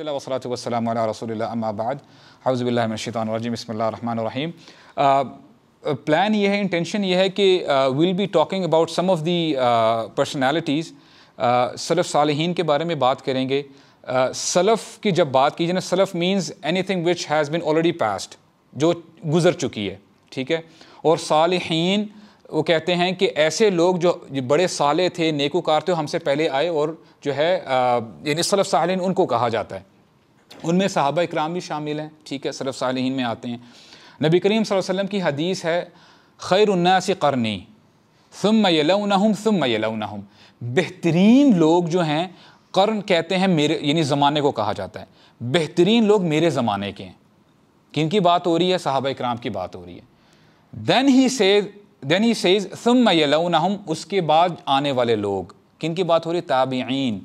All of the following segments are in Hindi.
अल्हम्दुलिल्लाह वसलातु वसलाम अला रसूलुल्लाह अम्मा बाद हाउज़बिल्लाह मिन शैतानिर रजीम बिस्मिल्लाहिर रहमानिर रहीम प्लान ये है इंटेंशन ये है कि will be talking about some of the personalities सलफ़ सालहीन के बारे में बात करेंगे सलफ़ की जब बात की जाए ना सलफ़ means anything which has been already past जो गुज़र चुकी है ठीक है और सालहीन वो कहते हैं कि ऐसे लोग जो बड़े साले थे नेकूकार थे हमसे पहले आए और जो है यानी सलफ़ सालिन उनको कहा जाता है उनमें साहबा इक्राम भी शामिल हैं ठीक है सलफ़ सालहीन में आते हैं नबी करीम वसल्लम की हदीस है खैर खैरन्नासी करनी सुम यलम सुम यलम बेहतरीन लोग जो हैं कर्न कहते हैं मेरे यानी ज़माने को कहा जाता है बेहतरीन लोग मेरे ज़माने के हैं किन की बात हो रही है साहबा इक्राम की बात हो रही है देन ही से देन ही सेज थम यलौनहम उसके बाद आने वाले लोग किन की बात हो रही ताबीन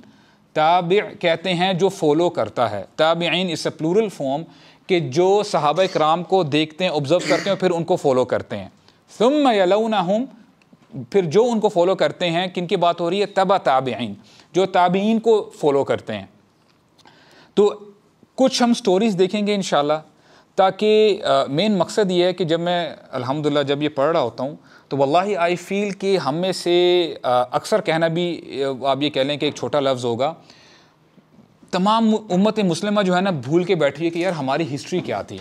ताब कहते हैं जो फॉलो करता है ताबीन इस प्लूरल फॉर्म कि जो सहाब कराम को देखते हैं ऑब्ज़र्व करते हैं फिर उनको फॉलो करते हैं थम यलौनहम फिर जो उनको फॉलो करते हैं किन की बात हो रही है तबा ताबीन जो ताबीन को फॉलो करते हैं तो कुछ हम स्टोरीज़ देखेंगे इन ताकि मेन मकसद ये है कि जब मैं अल्हम्दुलिल्लाह जब ये पढ़ रहा होता हूँ तो वल्लाही आई फील कि हम में से अक्सर कहना भी आप ये कह लें कि एक छोटा लफ्ज़ होगा तमाम उम्मत मुस्लिमा जो है ना भूल के बैठी है कि यार हमारी हिस्ट्री क्या थी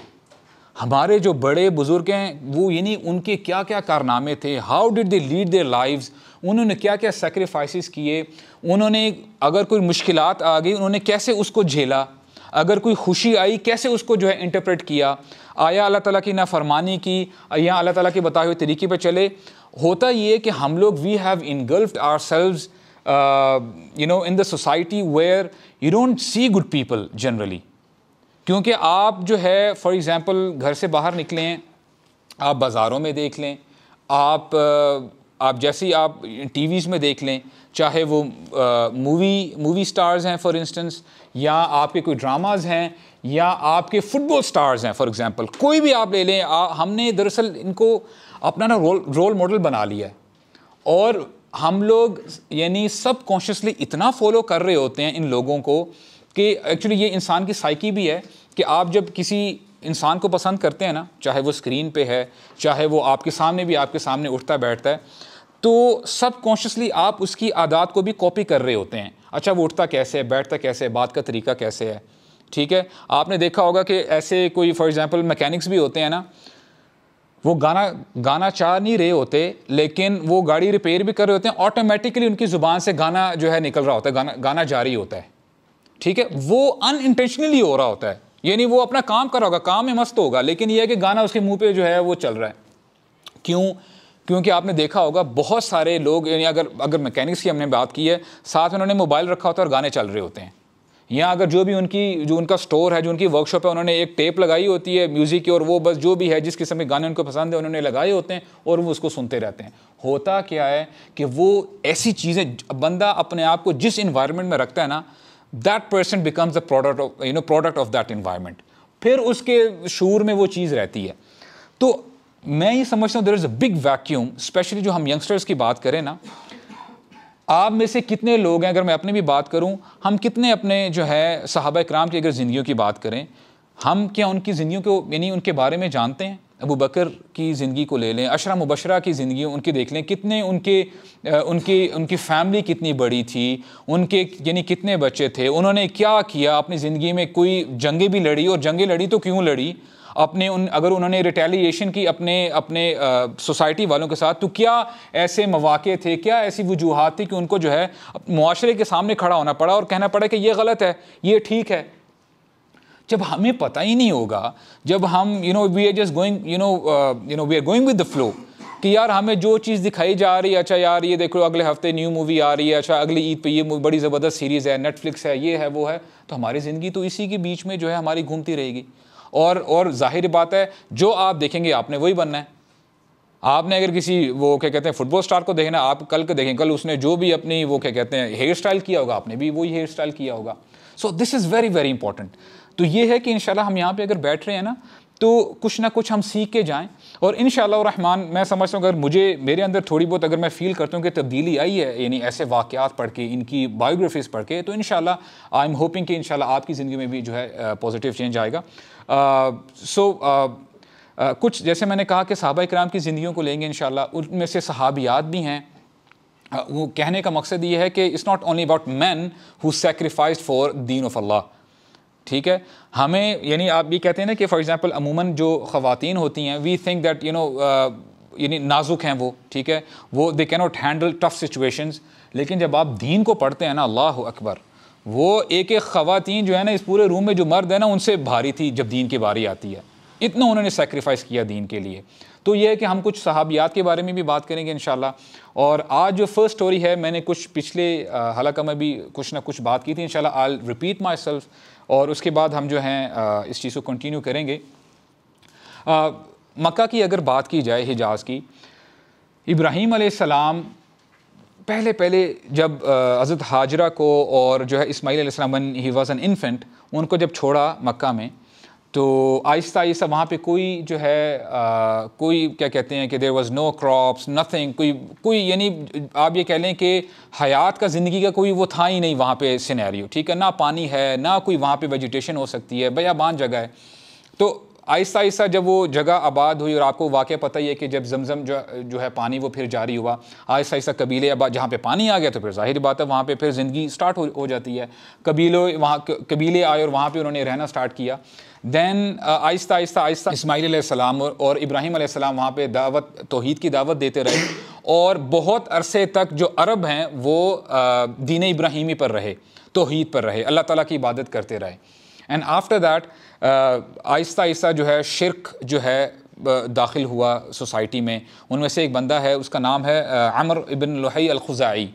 हमारे जो बड़े बुज़ुर्ग हैं वो यानी उनके क्या क्या कारनामे थे how did they lead their lives उन्होंने क्या क्या सेक्रीफाइस किए उन्होंने अगर कोई मुश्किल आ गई उन्होंने कैसे उसको झेला अगर कोई खुशी आई कैसे उसको जो है इंटरप्रेट किया आया अल्लाह ताला की नाफरमानी की या अल्लाह ताला के बताए हुए तरीके पर चले होता ये कि हम लोग we have engulfed ourselves you know in the society where you don't see good people generally क्योंकि आप जो है फॉर एग्ज़ाम्पल घर से बाहर निकलें आप बाज़ारों में देख लें आप uh, आप जैसे ही आप टीवीज़ में देख लें चाहे वो मूवी मूवी स्टार्स हैं फॉर इंस्टेंस या आपके कोई ड्रामाज हैं या आपके फुटबॉल स्टार्स हैं फॉर एग्जांपल कोई भी आप ले लें आ, हमने दरअसल इनको अपना ना रोल रोल मॉडल बना लिया है और हम लोग यानी सब कॉन्शियसली इतना फॉलो कर रहे होते हैं इन लोगों को कि एक्चुअली ये इंसान की साइकी भी है कि आप जब किसी इंसान को पसंद करते हैं ना चाहे वो स्क्रीन पे है चाहे वो आपके सामने भी आपके सामने उठता बैठता है तो सब कॉन्शियसली आप उसकी आदत को भी कॉपी कर रहे होते हैं अच्छा वो उठता कैसे है बैठता कैसे है बात का तरीका कैसे है ठीक है आपने देखा होगा कि ऐसे कोई फॉर एग्ज़ाम्पल मैकेनिक्स भी होते हैं ना वो गाना गाना चाह नहीं रहे होते लेकिन वो गाड़ी रिपेयर भी कर रहे होते हैं ऑटोमेटिकली उनकी ज़ुबान से गाना जो है निकल रहा होता है गाना गाना जारी होता है ठीक है वो अनइंटेंशनली हो रहा होता है यानी वो अपना काम कर रहा होगा काम में मस्त होगा लेकिन यह है कि गाना उसके मुंह पे जो है वो चल रहा है क्यों क्योंकि आपने देखा होगा बहुत सारे लोग यानी अगर अगर मैकेनिक्स की हमने बात की है साथ में उन्होंने मोबाइल रखा होता है और गाने चल रहे होते हैं या अगर जो भी उनकी जो उनका स्टोर है जो उनकी वर्कशॉप है उन्होंने एक टेप लगाई होती है म्यूज़िक की और वो बस जो भी है जिस किस्म के गाने उनको पसंद है उन्होंने लगाए होते हैं और वो उसको सुनते रहते हैं होता क्या है कि वो ऐसी चीज़ें बंदा अपने आप को जिस इन्वायरमेंट में रखता है ना that person becomes the product of you know product of that environment फिर उसके शूर में वो चीज़ रहती है तो मैं ये समझता हूँ there is a big vacuum specially जो हम यंगस्टर्स की बात करें ना आप में से कितने लोग हैं अगर मैं अपनी भी बात करूं हम कितने अपने जो है साहब कराम की अगर ज़िंदगियों की बात करें हम क्या उनकी ज़िंदगी को यानी उनके बारे में जानते हैं अबू बकर की ज़िंदगी को ले लें अशरा मुबशरा की ज़िंदगी उनकी देख लें कितने उनके उनकी उनकी फैमिली कितनी बड़ी थी उनके यानी कितने बच्चे थे उन्होंने क्या किया अपनी ज़िंदगी में कोई जंगें भी लड़ी और जंगें लड़ी तो क्यों लड़ी अपने उन अगर उन्होंने रिटेलिएशन की अपने अपने सोसाइटी वालों के साथ तो क्या ऐसे मौाक़े थे क्या ऐसी वजूहत थी कि उनको जो है माशरे के सामने खड़ा होना पड़ा और कहना पड़ा कि ये गलत है ये ठीक है जब हमें पता ही नहीं होगा जब हम you know we are just going you know you know we are going with the flow कि यार हमें जो चीज़ दिखाई जा रही है अच्छा यार ये देखो अगले हफ्ते न्यू मूवी आ रही है अच्छा अगली ईद पे ये मूवी बड़ी ज़बरदस्त सीरीज़ है नेटफ्लिक्स है ये है वो है तो हमारी ज़िंदगी तो इसी के बीच में जो है हमारी घूमती रहेगी और और जाहिर बात है जो आप देखेंगे आपने वही बनना है आपने अगर किसी वो क्या कहते हैं फुटबॉल स्टार को देखना आप कल के देखें कल उसने जो भी अपनी वो क्या कहते हैं हेयर स्टाइल किया होगा आपने भी वही हेयर स्टाइल किया होगा so this is very very important तो ये है कि इन हम यहाँ पर अगर बैठ रहे हैं ना तो कुछ ना कुछ हम सीख के जाएं और इन रहमान मैं समझता हूँ अगर मुझे मेरे अंदर थोड़ी बहुत अगर मैं फ़ील करता हूँ कि तब्दीली आई है यानी ऐसे वाक़ात पढ़ के इनकी बायोग्राफीज़ पढ़ के तो इन आई एम होपिंग कि इन आपकी ज़िंदगी में भी जो है पॉजिटिव चेंज आएगा सो कुछ जैसे मैंने कहा कि सहाबा कराम की ज़िंदगी को लेंगे इन उनमें से सहाबियात भी हैं वो कहने का मकसद ये है कि it's not only about man who sacrifice for दीन ऑफ अल्लाह ठीक है हमें यानी आप ये कहते हैं ना कि फॉर एग्ज़ाम्पल अमूमन जो ख़वातीन होती हैं we think that you know यानी नाजुक हैं वो ठीक है वो they can not handle tough situations लेकिन जब आप दीन को पढ़ते हैं ना अल्लाह अकबर वो एक एक खातन जो है ना इस पूरे रूम में जो मर्द है ना उनसे भारी थी जब दीन की बारी आती है इतना उन्होंने सेक्रीफाइस किया दीन के लिए तो यह है कि हम कुछ सहाबियात के बारे में भी बात करेंगे इन और आज जो फर्स्ट स्टोरी है मैंने कुछ पिछले हालांकि मैं भी कुछ ना कुछ बात की थी इन शाला आई रिपीट माई सेल्फ और उसके बाद हम जो हैं इस चीज़ को कंटिन्यू करेंगे मक्का की अगर बात की जाए हिजाज़ की इब्राहीम पहले पहले जब हज़रत हाजरा को और जो है इसमाईल when he was an infant उनको जब छोड़ा मक्का में तो आहिस्ता आहिस्ता वहाँ पे कोई जो है आ, कोई क्या कहते हैं कि there was no crops nothing कोई कोई यानी आप ये कह लें कि हयात का ज़िंदगी का कोई वो था ही नहीं वहाँ पे सिनेरियो ठीक है ना पानी है ना कोई वहाँ पे वेजिटेशन हो सकती है बयाबान जगह है तो आहिस्ता आहिस्ता जब वो जगह आबाद हुई और आपको वाक़ पता ही है कि जब जमजम जो जो है पानी वो फिर जारी हुआ आहिस्ता आहिस्ता कबीले आबाद जहाँ पे पानी आ गया तो फिर जाहिर बात है वहाँ पे फिर ज़िंदगी स्टार्ट हो, हो जाती है कबीलों वहाँ कबीले आए और वहाँ पे उन्होंने रहना स्टार्ट किया दैन आहिस्ता आहिस्ता आहिस्ता इसमाईल और, और इब्राहिम आसमाम वहाँ पर दावत तोहद की दावत देते रहे और बहुत अरसे तक जो अरब हैं वो दीन इब्राहिमी पर रहे तोहद पर रहे अल्लाह ताली की इबादत करते रहे एंड आफ्टर दैट आहिस्ता आहिस्ता जो है शिरक जो है दाखिल हुआ सोसाइटी में उनमें से एक बंदा है उसका नाम है अमर इबन लोहई अलखुज़ाई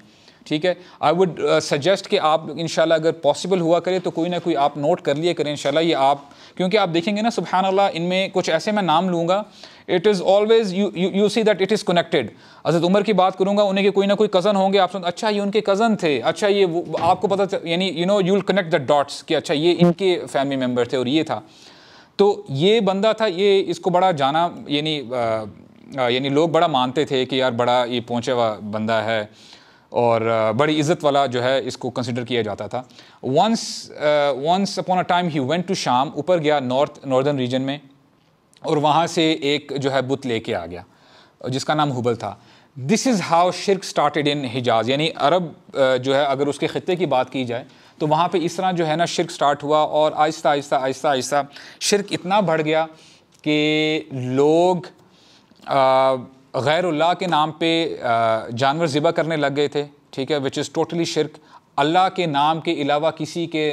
ठीक है आई वुड सजेस्ट कि आप इन अगर पॉसिबल हुआ करें तो कोई ना कोई आप नोट कर लिए करें इन ये आप क्योंकि आप देखेंगे ना सुबहान अल्लाह इनमें कुछ ऐसे मैं नाम लूँगा it is always you see that it is connected अजरत उमर की बात करूँगा उन्हें कोई ना कोई कज़न होंगे आप सुन अच्छा ये उनके कज़न थे अच्छा ये वो आपको पता यानी you know you'll connect the dots कि अच्छा ये इनके फैमिली मेम्बर थे और ये था तो ये बंदा था ये इसको बड़ा जाना यानी यानी लोग बड़ा मानते थे कि यार बड़ा ये पहुँचे हुआ बंदा है और बड़ी इज़्ज़त वाला जो है इसको कंसिडर किया जाता था once once upon a time he went to शाम ऊपर गया नॉर्थ नॉर्दर्न रीजन में और वहाँ से एक जो है बुत लेके आ गया जिसका नाम हुबल था दिस इज़ हाउ शिरक स्टार्टेड इन हिजाज यानी अरब जो है अगर उसके ख़त्े की बात की जाए तो वहाँ पे इस तरह जो है ना शिरक स्टार्ट हुआ और आहिस्ता आहिस्ता आहिस्ता आहिस्ता शिरक इतना बढ़ गया कि लोग आ, गैरुल्ला के नाम पे जानवर ज़िबा करने लग गए थे ठीक है विच इज़ टोटली शिरक अल्लाह के नाम के अलावा किसी के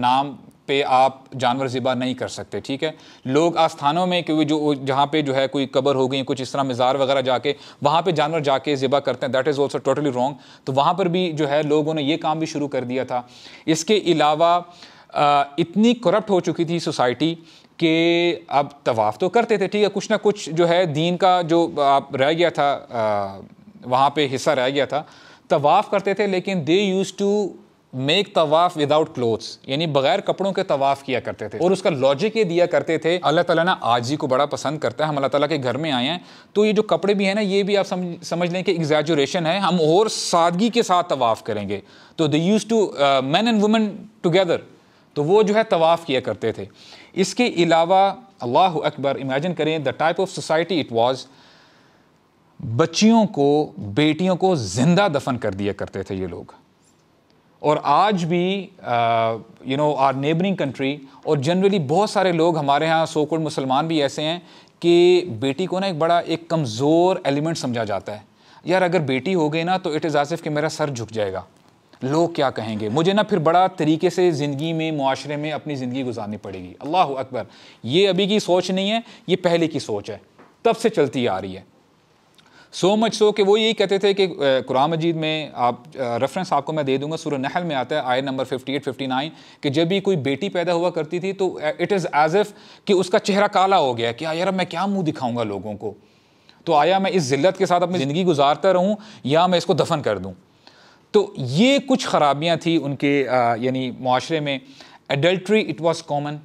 नाम पे आप जानवर ज़िबा नहीं कर सकते ठीक है लोग आस्थानों में क्योंकि जो जहाँ पे जो है कोई कबर हो गई कुछ इस तरह मज़ार वगैरह जाके वहाँ पे जानवर जाके ज़िबा करते हैं that is also totally wrong तो वहाँ पर भी जो है लोगों ने ये काम भी शुरू कर दिया था इसके अलावा इतनी करप्ट हो चुकी थी सोसाइटी कि अब तवाफ़ तो करते थे ठीक है कुछ ना कुछ जो है दीन का जो आप रह गया था वहाँ पे हिस्सा रह गया था तवाफ़ करते थे लेकिन दे यूज़ टू मेक तवाफ़ विदाउट क्लोथ्स यानी बगैर कपड़ों के तवाफ़ किया करते थे और उसका लॉजिक ये दिया करते थे अल्लाह ताला ना ही को बड़ा पसंद करता है हम अल्लाह ताला के घर में आए हैं तो ये जो कपड़े भी हैं ना ये भी आप समझ समझ लें कि एग्जैजुरेशन है हम और सादगी के साथ तवाफ़ करेंगे तो they used to man and women together तो वो जो है तवाफ़ किया करते थे इसके अलावा अल्लाह अकबर इमेजिन करें the type of society it was बच्चियों को बेटियों को ज़िंदा दफन कर दिया करते थे ये लोग और आज भी you know our neighbouring country और जनरली बहुत सारे लोग हमारे यहाँ सोकुल मुसलमान भी ऐसे हैं कि बेटी को ना एक बड़ा एक कमज़ोर एलिमेंट समझा जाता है यार अगर बेटी हो गई ना तो इट इज़ आसिफ कि मेरा सर झुक जाएगा लोग क्या कहेंगे मुझे ना फिर बड़ा तरीके से ज़िंदगी में माशरे में अपनी ज़िंदगी गुजारनी पड़ेगी अल्लाह अकबर ये अभी की सोच नहीं है ये पहले की सोच है तब से चलती आ रही है सो मच सो कि वो यही कहते थे कि कुरान मजीद में आप रेफरेंस आपको मैं दे दूंगा सूर्य नहल में आता है आय नंबर 58 59 कि जब भी कोई बेटी पैदा हुआ करती थी तो इट इज़ एज इफ़ कि उसका चेहरा काला हो गया कि यार मैं क्या मुंह दिखाऊंगा लोगों को तो आया मैं इस जिल्लत के साथ अपनी ज़िंदगी गुजारता रहूँ या मैं इसको दफन कर दूँ तो ये कुछ ख़राबियाँ थी उनके यानी माशरे में एडल्ट्री इट वॉज कॉमन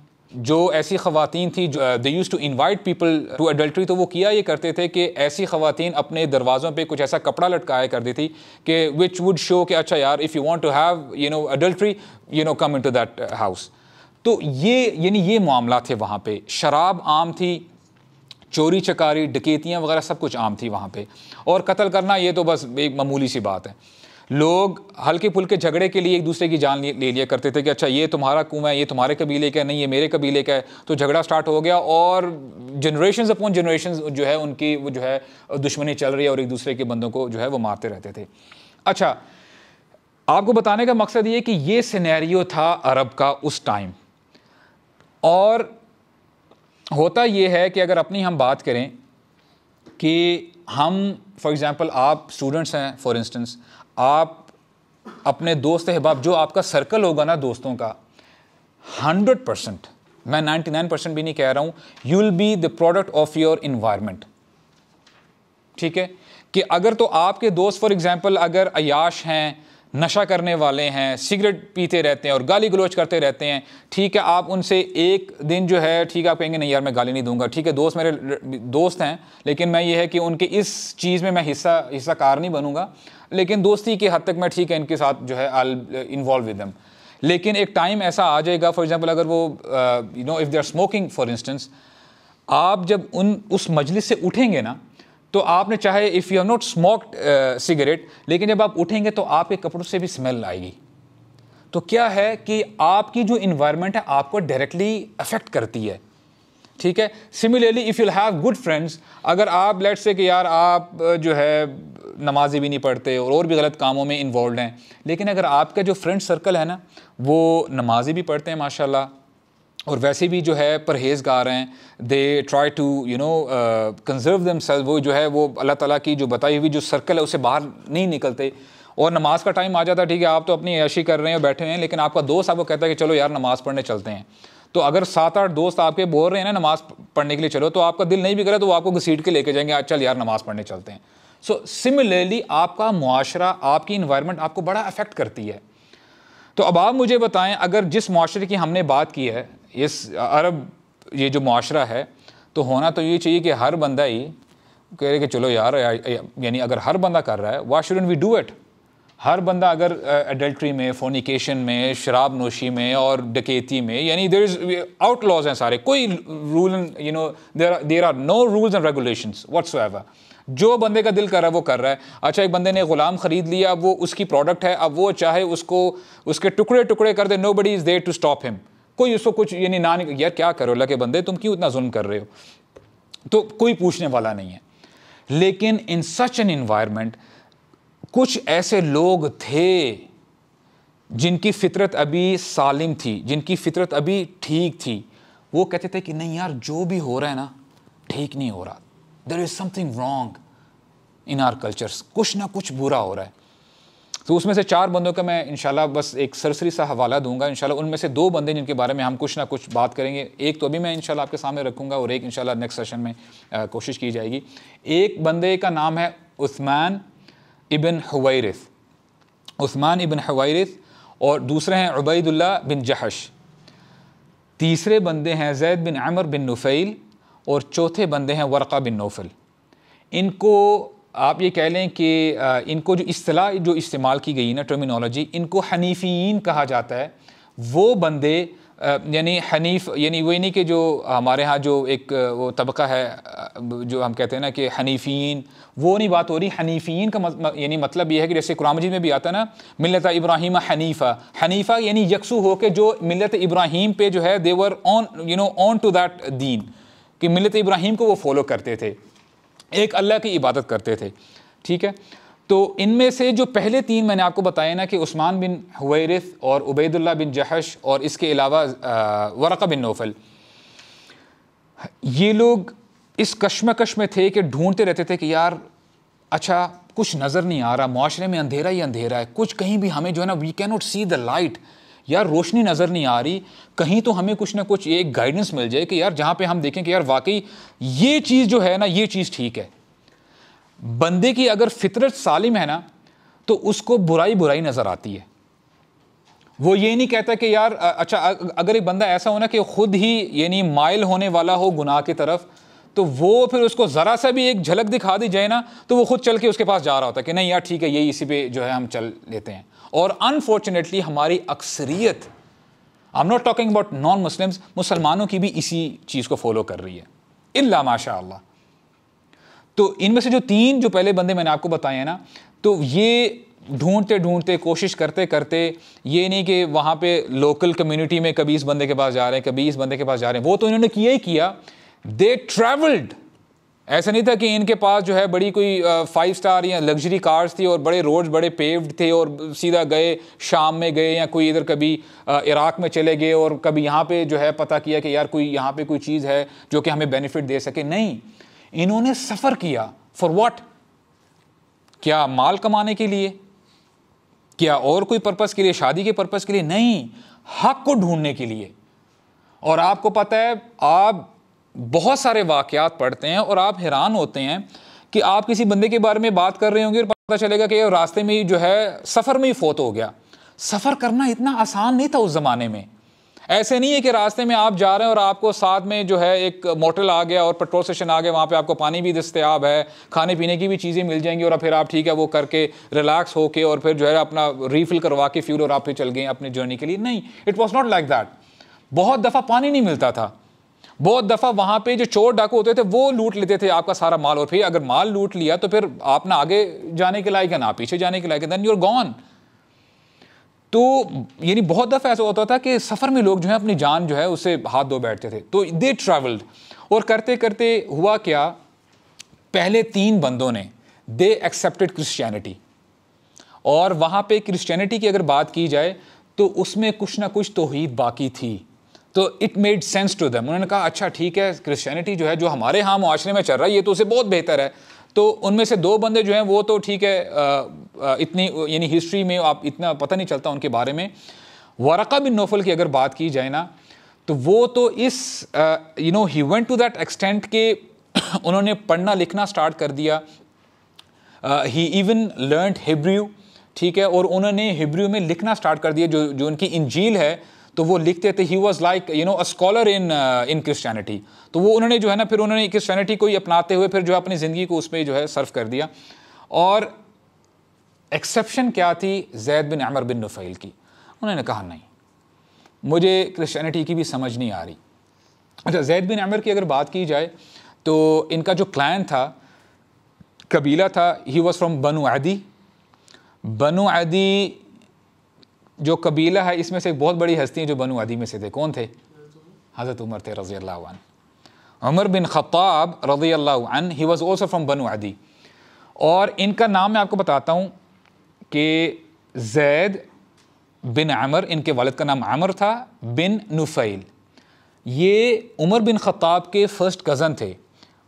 जो ऐसी ख़वातीन थी they used to invite people to adultery तो वो किया ये करते थे कि ऐसी खातन अपने दरवाज़ों पर कुछ ऐसा कपड़ा लटकाया करती थी कि विच वुड शो कि अच्छा यार if you want to have you know adultery you know come in to that house तो ये यानी ये मामला थे वहाँ पर शराब आम थी चोरी चकारी डकेतियाँ वगैरह सब कुछ आम थी वहाँ पर और कत्ल करना ये तो बस एक मामूली सी बात है लोग हल्के फुल्के झगड़े के लिए एक दूसरे की जान ले लिया करते थे कि अच्छा ये तुम्हारा कुआं है ये तुम्हारे कबीले का है नहीं ये मेरे कबीले का है तो झगड़ा स्टार्ट हो गया और जनरेशन अपॉन जनरेशन जो है उनकी वो जो है दुश्मनी चल रही है और एक दूसरे के बंदों को जो है वो मारते रहते थे अच्छा आपको बताने का मकसद ये कि ये सिनेरियो था अरब का उस टाइम और होता ये है कि अगर अपनी हम बात करें कि हम फॉर एग्ज़ाम्पल आप स्टूडेंट्स हैं फॉर इंस्टेंस आप अपने दोस्त अहबाब जो आपका सर्कल होगा ना दोस्तों का हंड्रेड परसेंट मैं नाइन्टी नाइन परसेंट भी नहीं कह रहा हूं you will be the product of your environment ठीक है कि अगर तो आपके दोस्त फॉर एग्जाम्पल अगर अयाश हैं नशा करने वाले हैं सिगरेट पीते रहते हैं और गाली गलोच करते रहते हैं ठीक है आप उनसे एक दिन जो है ठीक है आप कहेंगे नहीं यार मैं गाली नहीं दूंगा ठीक है दोस्त मेरे दोस्त हैं लेकिन मैं ये है कि उनके इस चीज़ में मैं हिस्सा हिस्साकार नहीं बनूंगा लेकिन दोस्ती के हद तक मैं ठीक है इनके साथ जो है आई इन्वॉल्व विद दम लेकिन एक टाइम ऐसा आ जाएगा फॉर एग्ज़ाम्पल अगर वो you know if they are smoking for instance आप जब उन उस मजलिस से उठेंगे ना तो आपने चाहे if you have not smoked cigarette लेकिन जब आप उठेंगे तो आपके कपड़ों से भी स्मेल आएगी तो क्या है कि आपकी जो इन्वायरमेंट है आपको डायरेक्टली अफेक्ट करती है ठीक है similarly if you have good friends अगर आप लेट्स से कि यार आप uh, जो है नमाजी भी नहीं पढ़ते और और भी गलत कामों में इन्वॉल्व हैं लेकिन अगर आपका जो फ्रेंड सर्कल है ना वो नमाजी भी पढ़ते हैं माशाल्लाह और वैसे भी जो है परहेजगार हैं they try to you know conserve them वो जो है वो अल्लाह ताला की जो बताई हुई जो सर्कल है उसे बाहर नहीं निकलते और नमाज का टाइम आ जाता है ठीक है आप तो अपनी ऐशी कर रहे हैं बैठे हैं लेकिन आपका दोस्त आपको कहता है कि चलो यार नमाज़ पढ़ने चलते हैं तो अगर सात आठ दोस्त आपके बोल रहे हैं ना नमाज़ पढ़ने के लिए चलो तो आपका दिल नहीं भी करा तो वो आपको घसीट के लेके जाएंगे चल यार नमाज़ पढ़ने चलते हैं सो so, सिमिलरली आपका मुआरा आपकी इन्वायरमेंट आपको बड़ा अफेक्ट करती है तो अब आप मुझे बताएं अगर जिस माशरे की हमने बात की है ये अरब ये जो माशरा है तो होना तो ये चाहिए कि हर बंदा ही कह रहे कि चलो यार या, या, यानी अगर हर बंदा कर रहा है why shouldn't we do it हर बंदा अगर एडल्ट्री में फोनिकेशन में शराब नोशी में और डकेती में यानी देर इज आउट लॉज हैं सारे कोई rule you know there there are no rules and regulation what's जो बंदे का दिल कर रहा है वो कर रहा है अच्छा एक बंदे ने ग़ुलाम ख़रीद लिया अब वो उसकी प्रोडक्ट है अब वो चाहे उसको उसके टुकड़े टुकड़े कर दे nobody is there to stop him कोई उसको कुछ यानी ना नहीं यार क्या करो अल्लाह के बंदे तुम क्यों इतना जुल्म कर रहे हो तो कोई पूछने वाला नहीं है लेकिन इन सच एन इन्वायरमेंट कुछ ऐसे लोग थे जिनकी फितरत अभी सालिम थी जिनकी फितरत अभी ठीक थी वो कहते थे कि नहीं यार जो भी हो रहा है ना ठीक नहीं हो रहा there is something wrong in our cultures कुछ ना कुछ बुरा हो रहा है तो उसमें से चार बंदों का मैं इनशाला बस एक सरसरी सा हवाला दूंगा इनशाला उनमें से दो बंदे जिनके बारे में हम कुछ ना कुछ बात करेंगे एक तो अभी मैं इनशाला आपके सामने रखूँगा और एक इनशाला नेक्स्ट सेशन में आ, कोशिश की जाएगी एक बंदे का नाम है उस्मान इबन हवैरस उस्मान इबन हवैरस और दूसरे हैं उबैदुल्ला बिन जहश तीसरे बंदे हैं जैद बिन अमर बिन नुफ़ैल और चौथे बंदे हैं वर्का बिन नौफल इनको आप ये कह लें कि इनको जो असलाह जो इस्तेमाल की गई ना टर्मिनोलॉजी इनको हनीफ़ीन कहा जाता है वो बंदे यानी हनीफ यानी वही नहीं कि जो हमारे यहाँ जो एक वो तबका है जो हम कहते हैं ना कि हनीफ़ीन वो नहीं बात हो रही हनीफ़ीन का मतलब, यानी मतलब ये है कि जैसे कुरान मजीद में भी आता ना मिलत इब्राहिम हनीफ़ा हनीफ़ा यानी यकसू हो के जो मिलत इब्राहिम पे जो है they were on you know on to that दीन कि मिलत इब्राहिम को वो फॉलो करते थे एक अल्लाह की इबादत करते थे ठीक है तो इनमें से जो पहले तीन मैंने आपको बताया ना कि उस्मान बिन हवैरस और उबैदुल्ला बिन जहश और इसके अलावा वरक़ बिन नोफल ये लोग इस कश्मकश में थे कि ढूंढते रहते थे कि यार अच्छा कुछ नज़र नहीं आ रहा माशरे में अंधेरा ही अंधेरा है कुछ कहीं भी हमें जो है ना we can not see the light यार रोशनी नज़र नहीं आ रही कहीं तो हमें कुछ ना कुछ एक गाइडेंस मिल जाए कि यार जहाँ पे हम देखें कि यार वाकई ये चीज़ जो है ना ये चीज़ ठीक है बंदे की अगर फितरत सालिम है ना तो उसको बुराई बुराई नज़र आती है वो ये नहीं कहता कि यार अच्छा अगर एक बंदा ऐसा हो ना कि खुद ही यानी माइल होने वाला हो गुनाह की तरफ तो वो फिर उसको ज़रा सा भी एक झलक दिखा दी जाए ना तो वो खुद चल के उसके पास जा रहा होता है कि नहीं यार ठीक है ये इसी पे जो है हम चल लेते हैं और अनफॉर्चुनेटली हमारी अक्सरियत I am not talking about non Muslims मुसलमानों की भी इसी चीज़ को फॉलो कर रही है इल्ला माशा तो इनमें से जो तीन जो पहले बंदे मैंने आपको बताए हैं ना तो ये ढूंढते ढूंढते कोशिश करते करते ये नहीं कि वहाँ पे लोकल कम्युनिटी में कभी इस बंदे के पास जा रहे हैं कभी इस बंदे के पास जा रहे हैं वो तो इन्होंने किया ही किया दे ट्रैवल्ड ऐसा नहीं था कि इनके पास जो है बड़ी कोई फाइव स्टार या लग्जरी कार्स थी और बड़े रोड्स बड़े पेव्ड थे और सीधा गए शाम में गए या कोई इधर कभी इराक में चले गए और कभी यहाँ पे जो है पता किया कि यार कोई यहाँ पे कोई चीज़ है जो कि हमें बेनिफिट दे सके नहीं इन्होंने सफ़र किया फॉर वॉट क्या माल कमाने के लिए क्या और कोई पर्पज़ के लिए शादी के पर्पज़ के लिए नहीं हक को ढूंढने के लिए और आपको पता है आप बहुत सारे वाक्यात पढ़ते हैं और आप हैरान होते हैं कि आप किसी बंदे के बारे में बात कर रहे होंगे और पता चलेगा कि रास्ते में ही जो है सफ़र में ही फोत हो गया सफ़र करना इतना आसान नहीं था उस ज़माने में ऐसे नहीं है कि रास्ते में आप जा रहे हैं और आपको साथ में जो है एक मोटल आ गया और पेट्रोल स्टेशन आ गया वहाँ पे आपको पानी भी दस्तियाब है खाने पीने की भी चीज़ें मिल जाएंगी और फिर आप ठीक है वो करके रिलैक्स होके और फिर जो है अपना रीफिल करवा के फ्यूल और आप फिर चल गए अपने जर्नी के लिए नहीं it was not like that बहुत दफ़ा पानी नहीं मिलता था बहुत दफ़ा वहाँ पे जो चोर डाकू होते थे वो लूट लेते थे आपका सारा माल और फिर अगर माल लूट लिया तो फिर आप ना आगे जाने के लायक है ना पीछे जाने के लायक है देन यूर गॉन तो यानी बहुत दफ़ा ऐसा होता था कि सफ़र में लोग जो है अपनी जान जो है उससे हाथ धो बैठते थे तो दे ट्रैवल्ड और करते करते हुआ क्या पहले तीन बंदों ने दे एक्सेप्टेड क्रिश्चियनिटी और वहाँ पे क्रिश्चियनिटी की अगर बात की जाए तो उसमें कुछ ना कुछ तोहीद बाकी थी तो it made sense to them उन्होंने कहा अच्छा ठीक है क्रिश्चियनिटी जो है जो हमारे यहाँ माशरे में चल रहा है ये तो उसे बहुत बेहतर है तो उनमें से दो बंदे जो हैं वो तो ठीक है इतनी यानी हिस्ट्री में आप इतना पता नहीं चलता उनके बारे में वरका बिन नोफल की अगर बात की जाए ना तो वो तो इस you know he went to that extent के उन्होंने पढ़ना लिखना स्टार्ट कर दिया ही इवन लर्न हिब्रू ठीक है और उन्होंने हिब्रू में लिखना स्टार्ट कर दिया जो जो उनकी इंजील है तो वो लिखते थे he was like you know a scholar in in Christianity तो वो उन्होंने जो है ना फिर उन्होंने क्रिस्टानिटी को ही अपनाते हुए फिर जो है अपनी ज़िंदगी को उसमें जो है सर्व कर दिया और एक्सेप्शन क्या थी जैद बिन अमर बिन नफ़ैल की उन्होंने कहा नहीं मुझे क्रिश्चियनिटी की भी समझ नहीं आ रही अच्छा जैद बिन अमर की अगर बात की जाए तो इनका जो क्लैन था कबीला था ही वॉज़ फ्राम बनु आदि बनु आदि जो कबीला है इसमें से एक बहुत बड़ी हस्ती जो बनु आदि में से थे कौन थे हज़रत उमर थे रज़ी अल्लाह उमर बिन ख़ताब रज़ी अल्लाह he was also from Banu Adi और इनका नाम मैं आपको बताता हूँ कि जैद बिन आमर इनके वालद का नाम आमर था बिन नुफ़ैल ये उमर बिन ख़ताब के फ़र्स्ट कज़न थे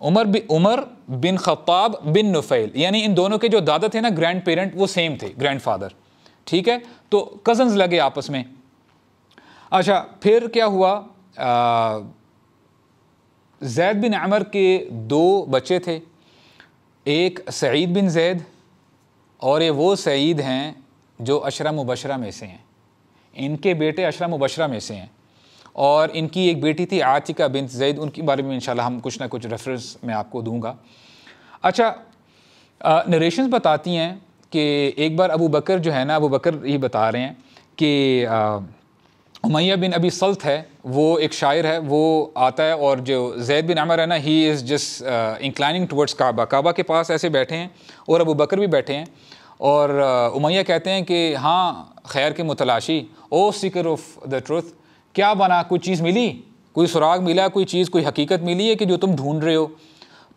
उमर बि, उमर बिन ख़ताब बिन नुफ़ैल यानी इन दोनों के जो दादा थे ना ग्रैंड पेरेंट वो सेम थे ग्रैंड फादर ठीक है तो कज़न्स लगे आपस में अच्छा फिर क्या हुआ जैद बिन अमर के दो बच्चे थे एक सईद बिन जैद और ये वो सईद हैं जो अशरा मुबशरा में से हैं इनके बेटे अशरा मुबशरा में से हैं और इनकी एक बेटी थी आतिका बिन जैद उनके बारे में इंशाल्लाह हम कुछ ना कुछ रेफरेंस मैं आपको दूंगा अच्छा नरेशंस बताती हैं कि एक बार अबू बकर जो है ना अबू बकर ये बता रहे हैं कि उमैया बिन अभी सल्त है वो एक शायर है वो आता है और जो जैद बिन अमर है ना he is just inclining towards Kaaba Kaaba के पास ऐसे बैठे हैं और अबू बकर भी बैठे हैं और उमैया कहते हैं कि हाँ खैर के मुतलाशी or seeker of the truth क्या बना कोई चीज़ मिली कोई सुराग मिला कोई चीज़ कोई हकीकत मिली है कि जो तुम ढूंढ रहे हो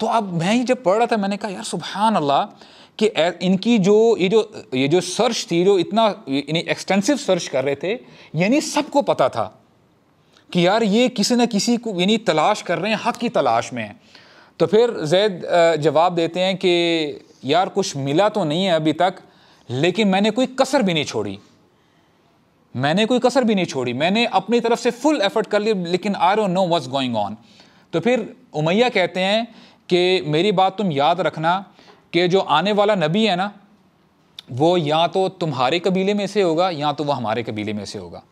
तो अब मैं ही जब पढ़ रहा था मैंने कहा यार सुबहान अल्लाह कि इनकी जो ये जो ये जो सर्च थी जो इतना एक्सटेंसिव सर्च कर रहे थे यानी सबको पता था कि यार ये किसी न किसी को यानी तलाश कर रहे हैं हक की तलाश में है तो फिर जैद जवाब देते हैं कि यार कुछ मिला तो नहीं है अभी तक लेकिन मैंने कोई कसर भी नहीं छोड़ी मैंने कोई कसर भी नहीं छोड़ी मैंने अपनी तरफ से फुल एफर्ट कर ली लेकिन or oh no was going on तो फिर उमैया कहते हैं कि मेरी बात तुम याद रखना कि जो आने वाला नबी है ना वो या तो तुम्हारे कबीले में से होगा या तो वह हमारे कबीले में से होगा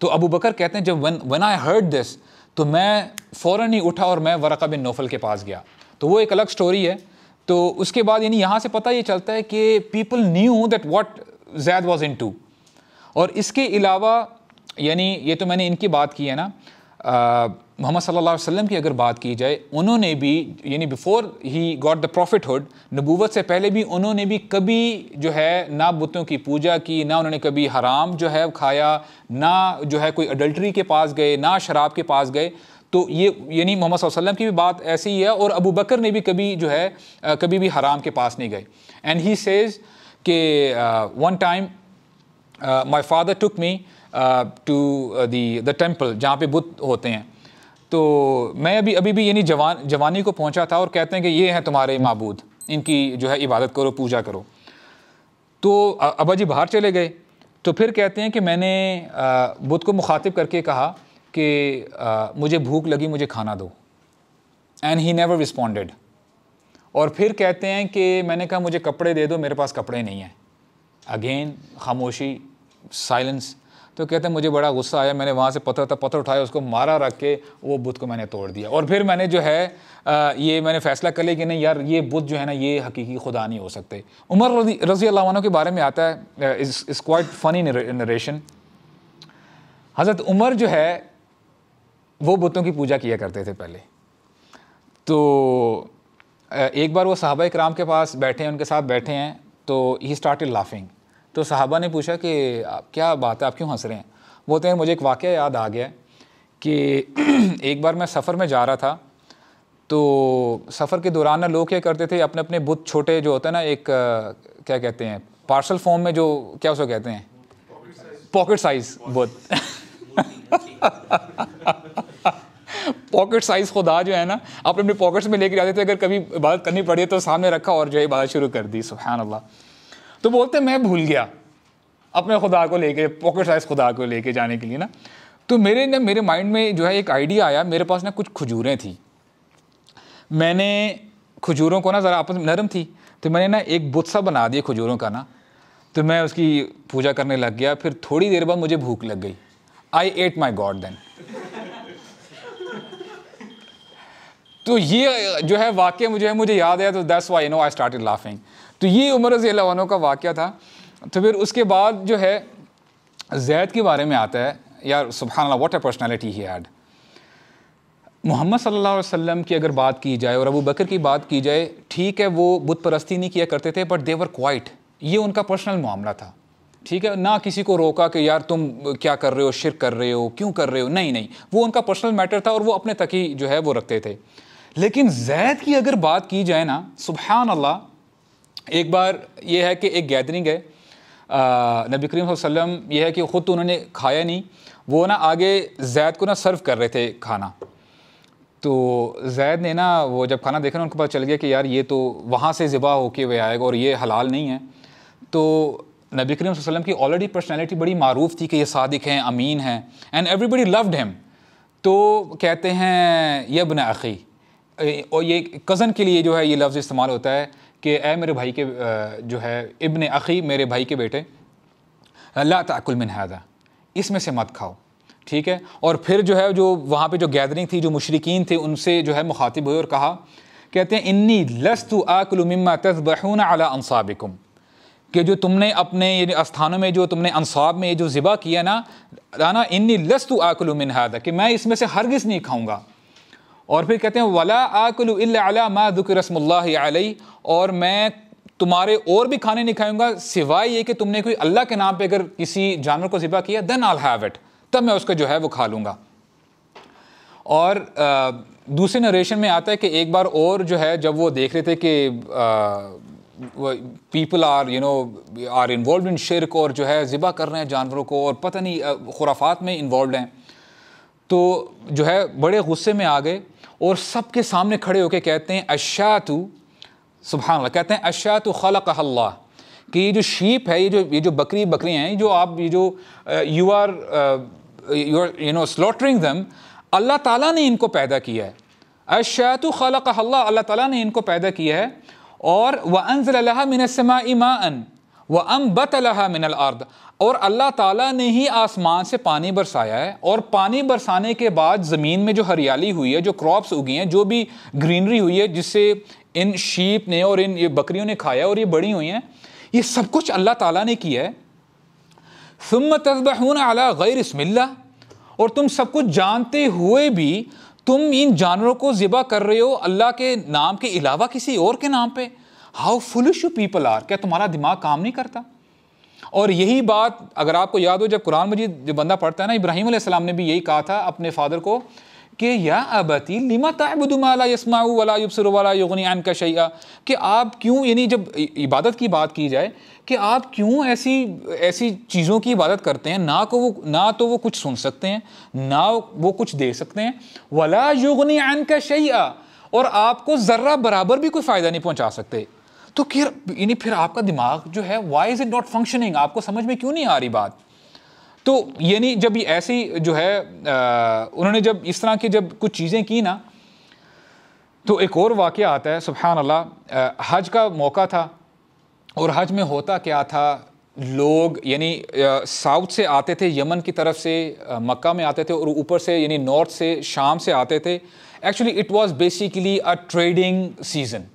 तो अबू बकर कहते हैं जब one one I heard this तो मैं फ़ौर ही उठा और मैं वरक़ा बिन नौफल के पास गया तो वो एक अलग स्टोरी है तो उसके बाद यानी यहाँ से पता ये चलता है कि people knew that what Zaid was in to और इसके अलावा यानी ये तो मैंने इनकी बात की है ना मोहम्मद सल्लल्लाहु अलैहि वसल्लम की अगर बात की जाए उन्होंने भी यानी before he got the prophethood नबूवत से पहले भी उन्होंने भी कभी जो है ना बुतों की पूजा की ना उन्होंने कभी हराम जो है खाया ना जो है कोई अडल्ट्री के पास गए ना शराब के पास गए तो ये यानी मोहम्मद वसल्लम की भी बात ऐसी ही है और अबू बकर ने भी कभी जो है कभी भी हराम के पास नहीं गए एंड ही सेज़ के one time my father took me to the the temple जहाँ पे बुत होते हैं तो मैं अभी अभी भी यानी जवान जवानी को पहुंचा था और कहते हैं कि ये हैं तुम्हारे मबूद इनकी जो है इबादत करो पूजा करो तो अबा जी बाहर चले गए तो फिर कहते हैं कि मैंने बुद्ध को मुखातिब करके कहा कि मुझे भूख लगी मुझे खाना दो एंड ही नेवर रिस्पॉन्डेड और फिर कहते हैं कि मैंने कहा मुझे कपड़े दे दो मेरे पास कपड़े नहीं हैं अगेन खामोशी साइलेंस तो कहते हैं मुझे बड़ा गुस्सा आया मैंने वहाँ से पत्थर था पत्थर उठाया उसको मारा रख के वो बुत को मैंने तोड़ दिया और फिर मैंने जो है आ, ये मैंने फैसला कर लिया कि नहीं यार ये बुद्ध जो है ना ये हकीकी खुदा नहीं हो सकते उमर रजी अल्लाह के बारे में आता है इस, इस क्वाइट फनी नरेशन हज़रत उमर जो है वो बुतों की पूजा किया करते थे पहले तो एक बार वो साहबा कराम के पास बैठे हैं उनके साथ बैठे हैं तो ही स्टार्ट लाफिंग तो साहबा ने पूछा कि आप क्या बात है आप क्यों हंस रहे हैं बोलते हैं मुझे एक वाक़ याद आ गया कि एक बार मैं सफ़र में जा रहा था तो सफ़र के दौरान ना लोग क्या करते थे अपने अपने बुत छोटे जो होते हैं ना एक क्या कहते हैं पार्सल फॉर्म में जो क्या उसको कहते हैं पॉकेट साइज बुत पॉकेट साइज खुदा जो है ना अपने अपने पॉकेट्स में लेकर जाते थे अगर कभी इबादत करनी पड़ी तो सामने रखा और जो है इबादत शुरू कर दी सुबहान अल्लाह तो बोलते मैं भूल गया अपने खुदा को लेके पॉकेट साइज खुदा को लेके जाने के लिए ना तो मेरे ना मेरे माइंड में जो है एक आइडिया आया मेरे पास ना कुछ खजूरें थी मैंने खजूरों को ना ज़रा आपस में नरम थी तो मैंने ना एक बुत्सा बना दिया खजूरों का ना तो मैं उसकी पूजा करने लग गया फिर थोड़ी देर बाद मुझे भूख लग गई I ate my God then तो ये जो है वाक्य मुझे मुझे याद है तो that's why no I start laughing तो ये उमर रजी अल्लाह का वाक़ था तो फिर उसके बाद जो है जैद के बारे में आता है यार सुबहान what a personality he had Muhammad सल्लल्लाहु अलैहि वसल्लम की अगर बात की जाए और अबू बकर की बात की जाए ठीक है वो बुत परस्ती नहीं किया करते थे बट देवर क्वाइट ये उनका पर्सनल मामला था ठीक है ना किसी को रोका कि यार तुम क्या कर रहे हो शिर कर रहे हो क्यों कर रहे हो नहीं नहीं वो उनका पर्सनल मैटर था और वो अपने तक ही जो है वो रखते थे लेकिन जैद की अगर बात की जाए ना सुबहान अल्लाह एक बार ये है कि एक गैदरिंग है नबी करीम वसल्लम ये है कि ख़ुद तो उन्होंने खाया नहीं वो ना आगे जैद को ना सर्व कर रहे थे खाना तो जैद ने ना वो जब खाना देखा ना उनको पता चल गया कि यार ये तो वहाँ से ज़िबा होके हुए आएगा और ये हलाल नहीं है तो नबी करीम वसल्लम की ऑलरेडी पर्सनैलिटी बड़ी मरूफ़ थी कि ये सादिक हैं अमीन हैं एंड एवरीबडी लव्ड हिम तो कहते हैं यबन अखी और ये कज़न के लिए जो है ये लफ्ज़ इस्तेमाल होता है कि ए मेरे भाई के जो है इबन अखी मेरे भाई के बेटे ला तकुल मिन हैदा इसमें से मत खाओ ठीक है और फिर जो है जो वहाँ पे जो गैदरिंग थी जो मुशरकिन थे उनसे जो है मुखातिब हुए और कहा कहते हैं इन्नी लस्तु आकुल मम्मा तस्बहून अला अनसाबिकुम कि जो तुमने अपने स्थानों में जो तुमने अनसाब में जो ज़िबा किया ना राना इन्नी लस्तु आकुल मिन कि मैं इसमें से हरगिज़ नहीं खाऊँगा और फिर कहते हैं वला आकुल मा रसम रसमल्लाई और मैं तुम्हारे और भी खाने नहीं खाऊंगा सिवाय ये कि तुमने कोई अल्लाह के नाम पे अगर किसी जानवर को ज़िबा किया देन आल हैव इट तब मैं उसका जो है वो खा लूँगा और दूसरे नरेशन में आता है कि एक बार और जो है जब वो देख रहे थे कि people are you know are involve in शिरक और जो है ज़िबा कर रहे हैं जानवरों को और पता नहीं खुराफात में इन्वॉल्व हैं तो जो है बड़े गुस्से में आ गए और सबके सामने खड़े होकर कहते हैं अशा तो सुबहान कहते हैं अशा तो खल कहल्ला कि ये जो शीप है ये जो ये जो बकरी बकरियाँ हैं जो आप ये जो you are you are you know slaughtering them अल्लाह ताला ने इनको पैदा किया है अशा तो खल कहल्ला अल्लाह ताला ने इनको पैदा किया है और वह अनजल मिनसमा इमा अन व अम बत मिनल अर्द और अल्लाह ताला ने ही आसमान से पानी बरसाया है और पानी बरसाने के बाद ज़मीन में जो हरियाली हुई है जो क्रॉप्स उगी हैं जो भी ग्रीनरी हुई है जिससे इन शीप ने और इन ये बकरियों ने खाया और ये बड़ी हुई हैं ये सब कुछ अल्लाह ताला ने किया है सुम तस्बहून अला गैर इसमिल्ला और तुम सब कुछ जानते हुए भी तुम इन जानवरों को ज़िबा कर रहे हो अल्लाह के नाम के अलावा किसी और के नाम पर how foolish you people are क्या तुम्हारा दिमाग काम नहीं करता और यही बात अगर आपको याद हो जब कुरान मजीद जो बंदा पढ़ता है ना इब्राहिम सलाम ने भी यही कहा था अपने फादर को कि या अबती लिमा ताबुदमाला यसमाऊ वाला युबसर वाला योगनी आन का शैया कि आप क्यों यानी जब इबादत की बात की जाए कि आप क्यों ऐसी ऐसी चीज़ों की इबादत करते हैं ना को वो ना तो वो कुछ सुन सकते हैं ना वो कुछ दे सकते हैं वला योगनी आन का शैया और आपको ज़र्रा बराबर भी कोई फ़ायदा नहीं पहुंचा सकते तो फिर यानी फिर आपका दिमाग जो है why is it not functioning आपको समझ में क्यों नहीं आ रही बात तो यानी जब ये ऐसी जो है आ, उन्होंने जब इस तरह की जब कुछ चीज़ें की ना तो एक और वाक़ आता है सुबहान अल्लाह हज का मौका था और हज में होता क्या था लोग यानी साउथ से आते थे यमन की तरफ से मक्का में आते थे और ऊपर से यानी नॉर्थ से शाम से आते थे actually it was basically a trading season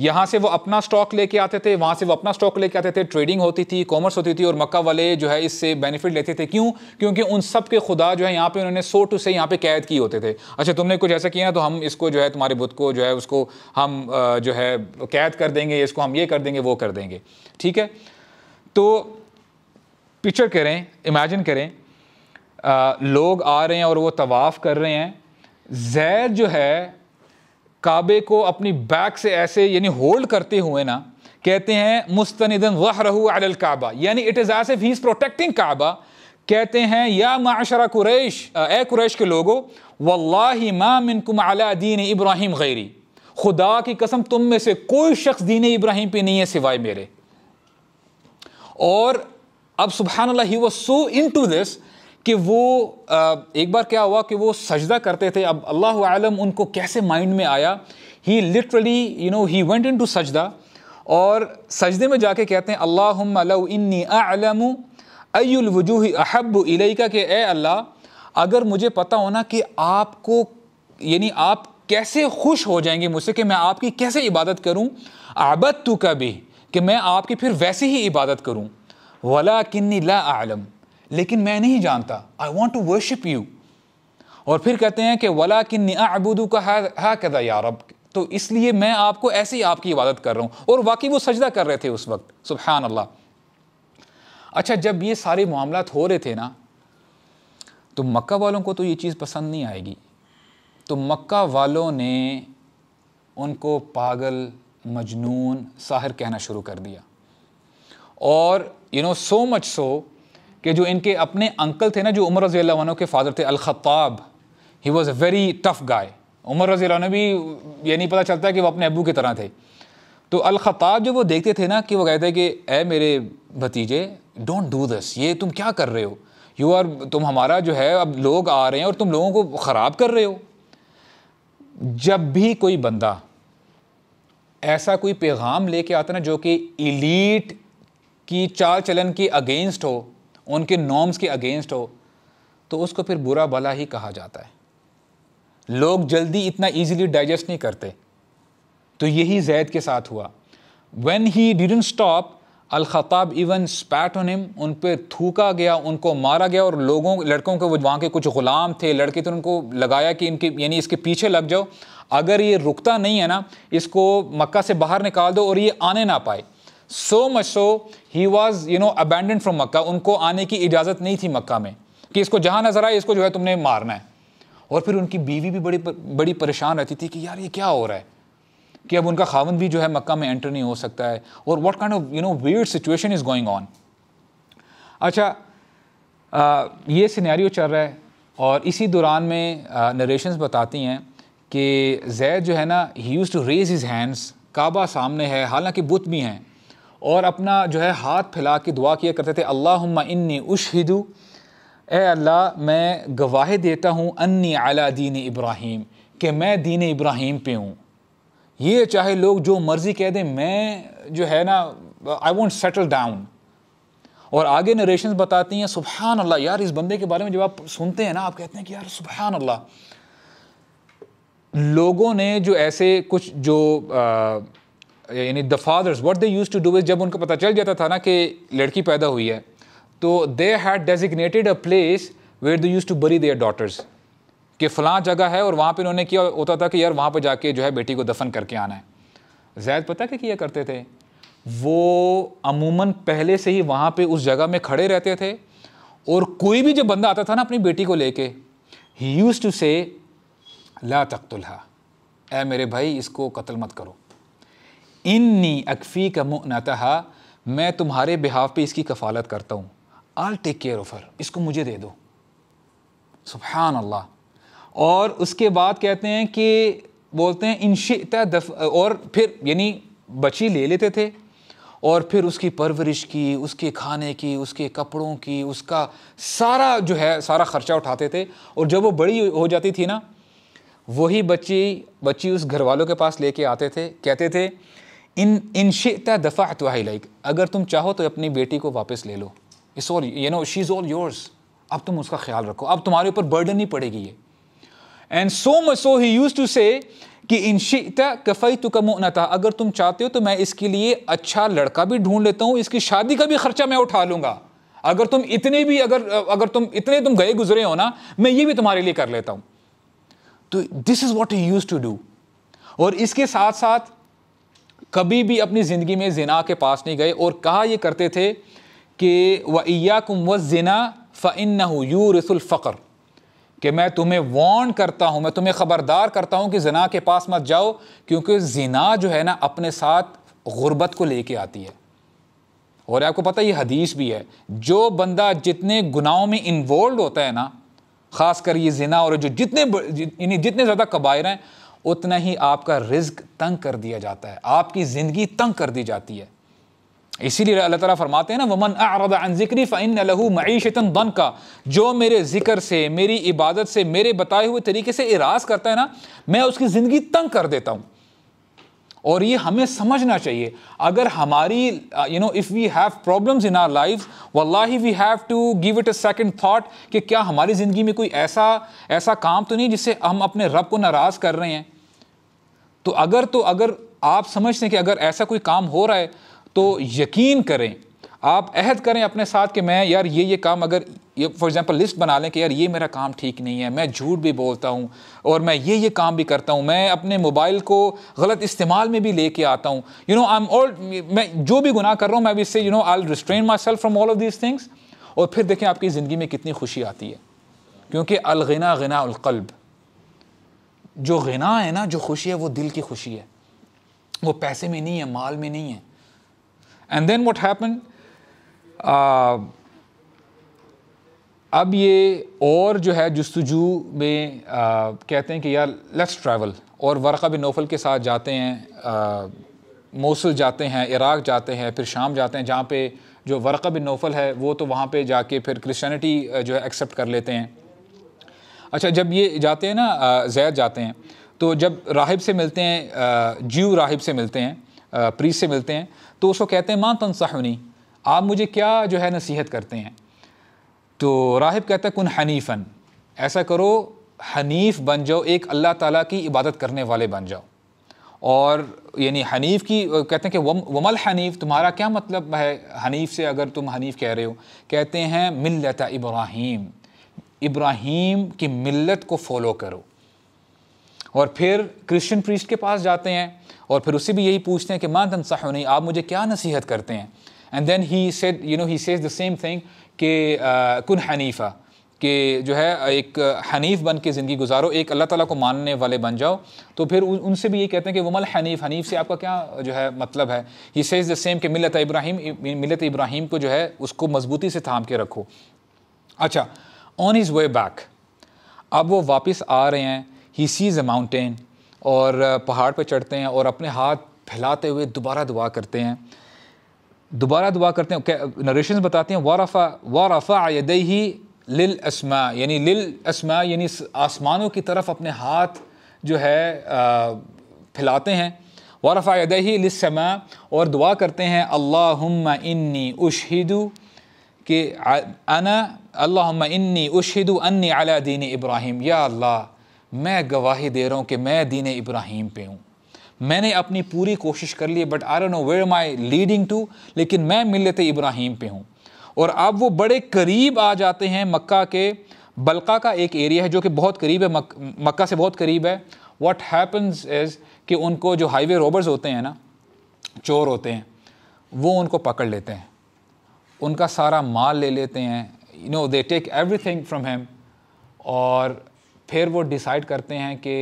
यहाँ से वो अपना स्टॉक लेके आते थे वहाँ से वो अपना स्टॉक लेके आते थे ट्रेडिंग होती थी कॉमर्स होती थी और मक्का वाले जो है इससे बेनिफिट लेते थे क्यों क्योंकि उन सब के खुदा जो है यहाँ पे उन्होंने सो टू से यहाँ पे कैद की होते थे अच्छा तुमने कुछ ऐसा किया ना तो हम इसको जो है तुम्हारे बुत को जो है उसको हम जो है कैद कर देंगे इसको हम ये कर देंगे वो कर देंगे ठीक है तो पिक्चर करें इमेजिन करें आ, लोग आ रहे हैं और वो तवाफ़ कर रहे हैं जैद जो है काबे को अपनी बैक से ऐसे यानी होल्ड करते हुए ना कहते हैं मुस्तनिदन वह रहू अल काबा यानी it is as if he is protecting Kaaba कहते हैं या माशरा कुरैश ए कुरैश के लोगो वल्ला मा अला दीन इब्राहिम गैरी खुदा की कसम तुम में से कोई शख्स दीन इब्राहिम पे नहीं है सिवाय मेरे और अब सुबहानल्लाह he was so into this कि वो एक बार क्या हुआ कि वो सजदा करते थे अब अल्लाह आलम उनको कैसे माइंड में आया he literally you know he went in to सजदा और सजदे में जाके कहते हैं अल्लाह इन्नी आलम अयुलवजूह अहब इलैका के ए अल्लाह अगर मुझे पता होना कि आपको यानी आप कैसे खुश हो जाएंगे मुझसे कि मैं आपकी कैसे इबादत करूं आबद तो कभी कि मैं आपकी फिर वैसे ही इबादत करूं वला किन्नी ला आलम लेकिन मैं नहीं जानता I want to worship you और फिर कहते हैं कि वला कि अबूदू का है कदा यारब तो इसलिए मैं आपको ऐसे ही आपकी इबादत कर रहा हूँ और वाकई वो सजदा कर रहे थे उस वक्त सुबहान अल्लाह अच्छा जब ये सारे मामला हो रहे थे ना तो मक्का वालों को तो ये चीज़ पसंद नहीं आएगी तो मक्का वालों ने उनको पागल मजनून साहिर कहना शुरू कर दिया और you know so much so कि जो इनके अपने अंकल थे ना जो उमर रज़ी अल्लाह के फादर थे al Khattab he was a very tough guy Umar रज़ी ने भी ये नहीं पता चलता कि वो अपने अबू की तरह थे तो अलखताब जब वो देखते थे ना कि वो कहते कि ए मेरे भतीजे डोंट डू दिस ये तुम क्या कर रहे हो यू आर तुम हमारा जो है अब लोग आ रहे हैं और तुम लोगों को ख़राब कर रहे हो जब भी कोई बंदा ऐसा कोई पैगाम लेके आता ना जो कि इलीट की चाल चलन की अगेंस्ट हो उनके नॉर्म्स के अगेंस्ट हो तो उसको फिर बुरा भला ही कहा जाता है लोग जल्दी इतना ईजिली डाइजेस्ट नहीं करते तो यही जैद के साथ हुआ when he didn't stop al Khattab even spat उन पर थूका गया उनको मारा गया और लोगों लड़कों के वहाँ के कुछ ग़ुलाम थे लड़के तो उनको लगाया कि इनके यानी इसके पीछे लग जाओ अगर ये रुकता नहीं है ना इसको मक्का से बाहर निकाल दो और ये आने ना पाए so much so he was you know abandon from Mecca उनको आने की इजाज़त नहीं थी मक्का में कि इसको जहाँ नजर आए इसको जो है तुमने मारना है और फिर उनकी बीवी भी बड़ी बड़ी परेशान रहती थी कि यार ये क्या हो रहा है कि अब उनका खावन भी जो है मक्का में एंटर नहीं हो सकता है और what kind of you know weird situation is going on अच्छा आ, ये सिनेरियो चल रहा है और इसी दौरान में नरेशन बताती हैं कि जैद जो है ना he used to raise his hands Kaaba सामने है हालांकि बुत भी हैं और अपना जो है हाथ फैला के दुआ किया करते थे अल्लाह इन्नी उशहिदू ए अल्लाह मैं गवाह देता हूँ अन्नी आला दीन इब्राहिम कि मैं दीन इब्राहिम पे हूँ ये चाहे लोग जो मर्ज़ी कह दें मैं जो है ना आई वॉन्ट सेटल डाउन और आगे नरेशन बताती हैं सुबहान अल्लाह यार इस बंदे के बारे में जब आप सुनते हैं ना आप कहते हैं कि यार सुबहान अल्लाह लोगों ने जो ऐसे कुछ जो आ, यानी the fathers what they used to do is जब उनको पता चल जाता था ना कि लड़की पैदा हुई है तो they had designated a place where they used to bury their daughters कि फ़ला जगह है और वहाँ पर इन्होंने किया होता था कि यार वहाँ पर जाके जो है बेटी को दफन करके आना है जैद पता क्या किया करते थे वो अमूमन पहले से ही वहाँ पे उस जगह में खड़े रहते थे और कोई भी जो बंदा आता था ना अपनी बेटी को लेके ही यूज़ टू से ला तख्तुल्हा ए मेरे भाई इसको कत्ल मत करो इन्नी अकफ़ी का मुनतहा मैं तुम्हारे बिहाव पे इसकी कफ़ालत करता हूँ all take care of her इसको मुझे दे दो सुबहान अल्लाह और उसके बाद कहते हैं कि बोलते हैं इनशिता दफ और फिर यानी बची ले लेते थे और फिर उसकी परवरिश की उसके खाने की उसके कपड़ों की उसका सारा जो है सारा ख़र्चा उठाते थे और जब वो बड़ी हो जाती थी ना वही बच्ची बच्ची उस घर वालों के पास लेके आते थे कहते थे इन इन शेता दफ़ा तो लाइक अगर तुम चाहो तो अपनी बेटी को वापस ले लो इस all you know she is all yours अब तुम उसका ख्याल रखो अब तुम्हारे ऊपर बर्डन नहीं पड़ेगी ये and so much so he used to say कि इन शिता कफ़ई तो कम था अगर तुम चाहते हो तो मैं इसके लिए अच्छा लड़का भी ढूंढ लेता हूँ इसकी शादी का भी खर्चा मैं उठा लूँगा अगर तुम इतने भी अगर अगर तुम इतने तुम गए गुजरे हो ना मैं ये भी तुम्हारे लिए कर लेता हूँ तो this is what he used to do और इसके साथ साथ कभी भी अपनी ज़िंदगी में जना के पास नहीं गए और कहा यह करते थे कि कुम व जना फ़िन यू फ़कर कि मैं तुम्हें वार्न करता हूँ मैं तुम्हें ख़बरदार करता हूँ कि जना के पास मत जाओ क्योंकि जिना जो है ना अपने साथ गुर्बत को लेके आती है और आपको पता ये हदीस भी है जो बंदा जितने गुनाहों में इन्वॉल्व होता है ना ख़ास कर ये जिना और जो जितने यानी जितने ज़्यादा कबायर हैं उतना ही आपका रिज्क तंग कर दिया जाता है आपकी ज़िंदगी तंग कर दी जाती है इसीलिए अल्लाह ताला फरमाते हैं ना वमन अरदान ज़िक्री फ़ैन लहू मीशतन बन का जो मेरे ज़िक्र से मेरी इबादत से मेरे बताए हुए तरीके से इराज करता है ना मैं उसकी ज़िंदगी तंग कर देता हूँ और ये हमें समझना चाहिए अगर हमारी you know if we have problems in our life वल्लाही we have to give it a second thought कि क्या हमारी ज़िंदगी में कोई ऐसा ऐसा काम तो नहीं जिससे हम अपने रब को नाराज़ कर रहे हैं तो अगर तो अगर आप समझते हैं कि अगर ऐसा कोई काम हो रहा है तो यकीन करें आप अहद करें अपने साथ कि मैं यार ये ये काम अगर ये फॉर एग्जांपल लिस्ट बना लें कि यार ये मेरा काम ठीक नहीं है मैं झूठ भी बोलता हूँ और मैं ये ये काम भी करता हूँ मैं अपने मोबाइल को गलत इस्तेमाल में भी लेके आता हूँ you know I am all मैं जो भी गुनाह कर रहा हूँ मैं भी इससे you know I restrain myself from all of these things और फिर देखें आपकी ज़िंदगी में कितनी खुशी आती है क्योंकि अलगना गना अलकल्ब जो गना है ना जो खुशी है वो दिल की खुशी है वो पैसे में नहीं है माल में नहीं है and then what happen uh, अब ये और जो है जस्तजू में आ, कहते हैं कि यार लेट्स ट्रैवल और वर्क़ा बिन नौफल के साथ जाते हैं मौसल जाते हैं इराक़ जाते हैं फिर शाम जाते हैं जहाँ पे जो वर्क़ा बिन नौफल है वो तो वहाँ पे जाके फिर क्रिश्चियनिटी जो है एक्सेप्ट कर लेते हैं अच्छा जब ये जाते हैं ना जैद जाते हैं तो जब राहिब से मिलते हैं जीव राहिब से मिलते हैं प्रीस से मिलते हैं तो उसको कहते हैं मां तनसाहनी आप मुझे क्या जो है नसीहत करते हैं तो राहिब कहता है कन हनीफ़न ऐसा करो हनीफ़ बन जाओ एक अल्लाह ताला की इबादत करने वाले बन जाओ और यानी हनीफ़ की कहते हैं कि वम वमल हनीफ़ तुम्हारा क्या मतलब है हनीफ़ से अगर तुम हनीफ़ कह रहे हो कहते हैं मिलत इब्राहिम इब्राहिम की मिलत को फॉलो करो और फिर क्रिश्चियन प्रीस्ट के पास जाते हैं और फिर उससे भी यही पूछते हैं कि मान तनसाहनी आप मुझे क्या नसीहत करते हैं and then he said you know he says the same thing के कन हनीफ़ा कि जो है uh, एक हनीफ़ uh, बन के ज़िंदगी गुजारो एक अल्लाह ताला को मानने वाले बन जाओ तो फिर उनसे भी ये कहते हैं कि वमल हनीफ़ हनीफ़ से आपका क्या uh, जो है मतलब है ही सेज द सेम कि मिलत इब्राहिम मिलत इब्राहिम को जो है उसको मजबूती से थाम के रखो अच्छा ऑन हिज़ वे बैक अब वो वापस आ रहे हैं ही सीज़ अ माउंटेन और पहाड़ पर चढ़ते हैं और अपने हाथ फैलाते हुए दोबारा दुआ करते हैं दोबारा दुआ करते हैं नरेशन बताते हैं वारफ़ा वारफ़ा यदई ही लिल असमा यानी लिल असमा यानी आसमानों की तरफ अपने हाथ जो है फैलाते हैं वारफ़ा दही लिसमा और दुआ करते हैं अल्लाहुम्मा इन्नी उशहिदु कि अना अल्लाहुम्मा इन्नी उशहिदु अन्नी अला दीन इब्राहिम या अल्लाह मैं गवाही दे रहा हूँ कि मैं दीन इब्राहिम पे हूँ मैंने अपनी पूरी कोशिश कर ली but I know where my leading to लेकिन मैं मिलत इब्राहिम पे हूँ और अब वो बड़े करीब आ जाते हैं मक्का के बलका का एक एरिया है जो कि बहुत करीब है मक, मक्का से बहुत करीब है वॉट हैपन्स इज़ कि उनको जो हाईवे रोबर्स होते हैं ना चोर होते हैं वो उनको पकड़ लेते हैं उनका सारा माल ले लेते हैं you know they take everything from him और फिर वो डिसाइड करते हैं कि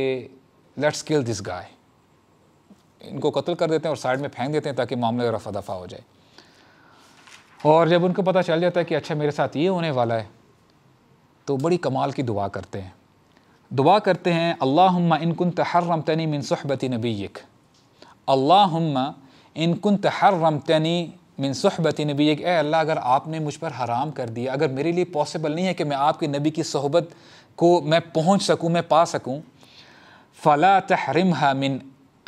लेट्स किल दिस गाय इनको कत्ल कर देते हैं और साइड में फेंक देते हैं ताकि मामले रफा दफा हो जाए और जब उनको पता चल जाता है कि अच्छा मेरे साथ ये होने वाला है तो बड़ी कमाल की दुआ करते हैं दुआ करते हैं अल्लाह इनकुन तहर तनी मिनसहबती नबी नबीक अल्लाह इनकुन तहर्रम तनी मिनसहबती नबी नबीक ए अल्लाह अगर आपने मुझ पर हराम कर दिया अगर मेरे लिए पॉसिबल नहीं है कि मैं आपके नबी की सहबत को मैं पहुँच सकूँ मैं पा सकूँ फ़ला तहरम मिन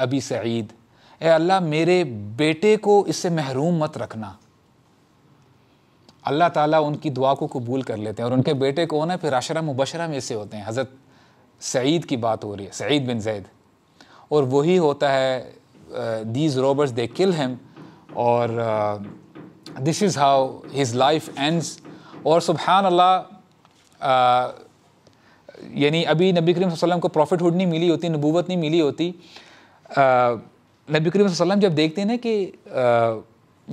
अबी सईद ए अल्लाह मेरे बेटे को इससे महरूम मत रखना अल्लाह ताला उनकी दुआ को कबूल कर लेते हैं और उनके बेटे को ना फिर अशरा मुबशरा में से होते हैं हज़रत सईद की बात हो रही है सईद बिन जैद और वही होता है these robbers they kill him और this is how his life ends और सुबहान अल्लाह यानी अभी नबी करीम वसल्लम को प्रॉफिट हुड नहीं मिली होती नबूवत नहीं मिली होती नबी करीम वसल्लम जब देखते हैं ना कि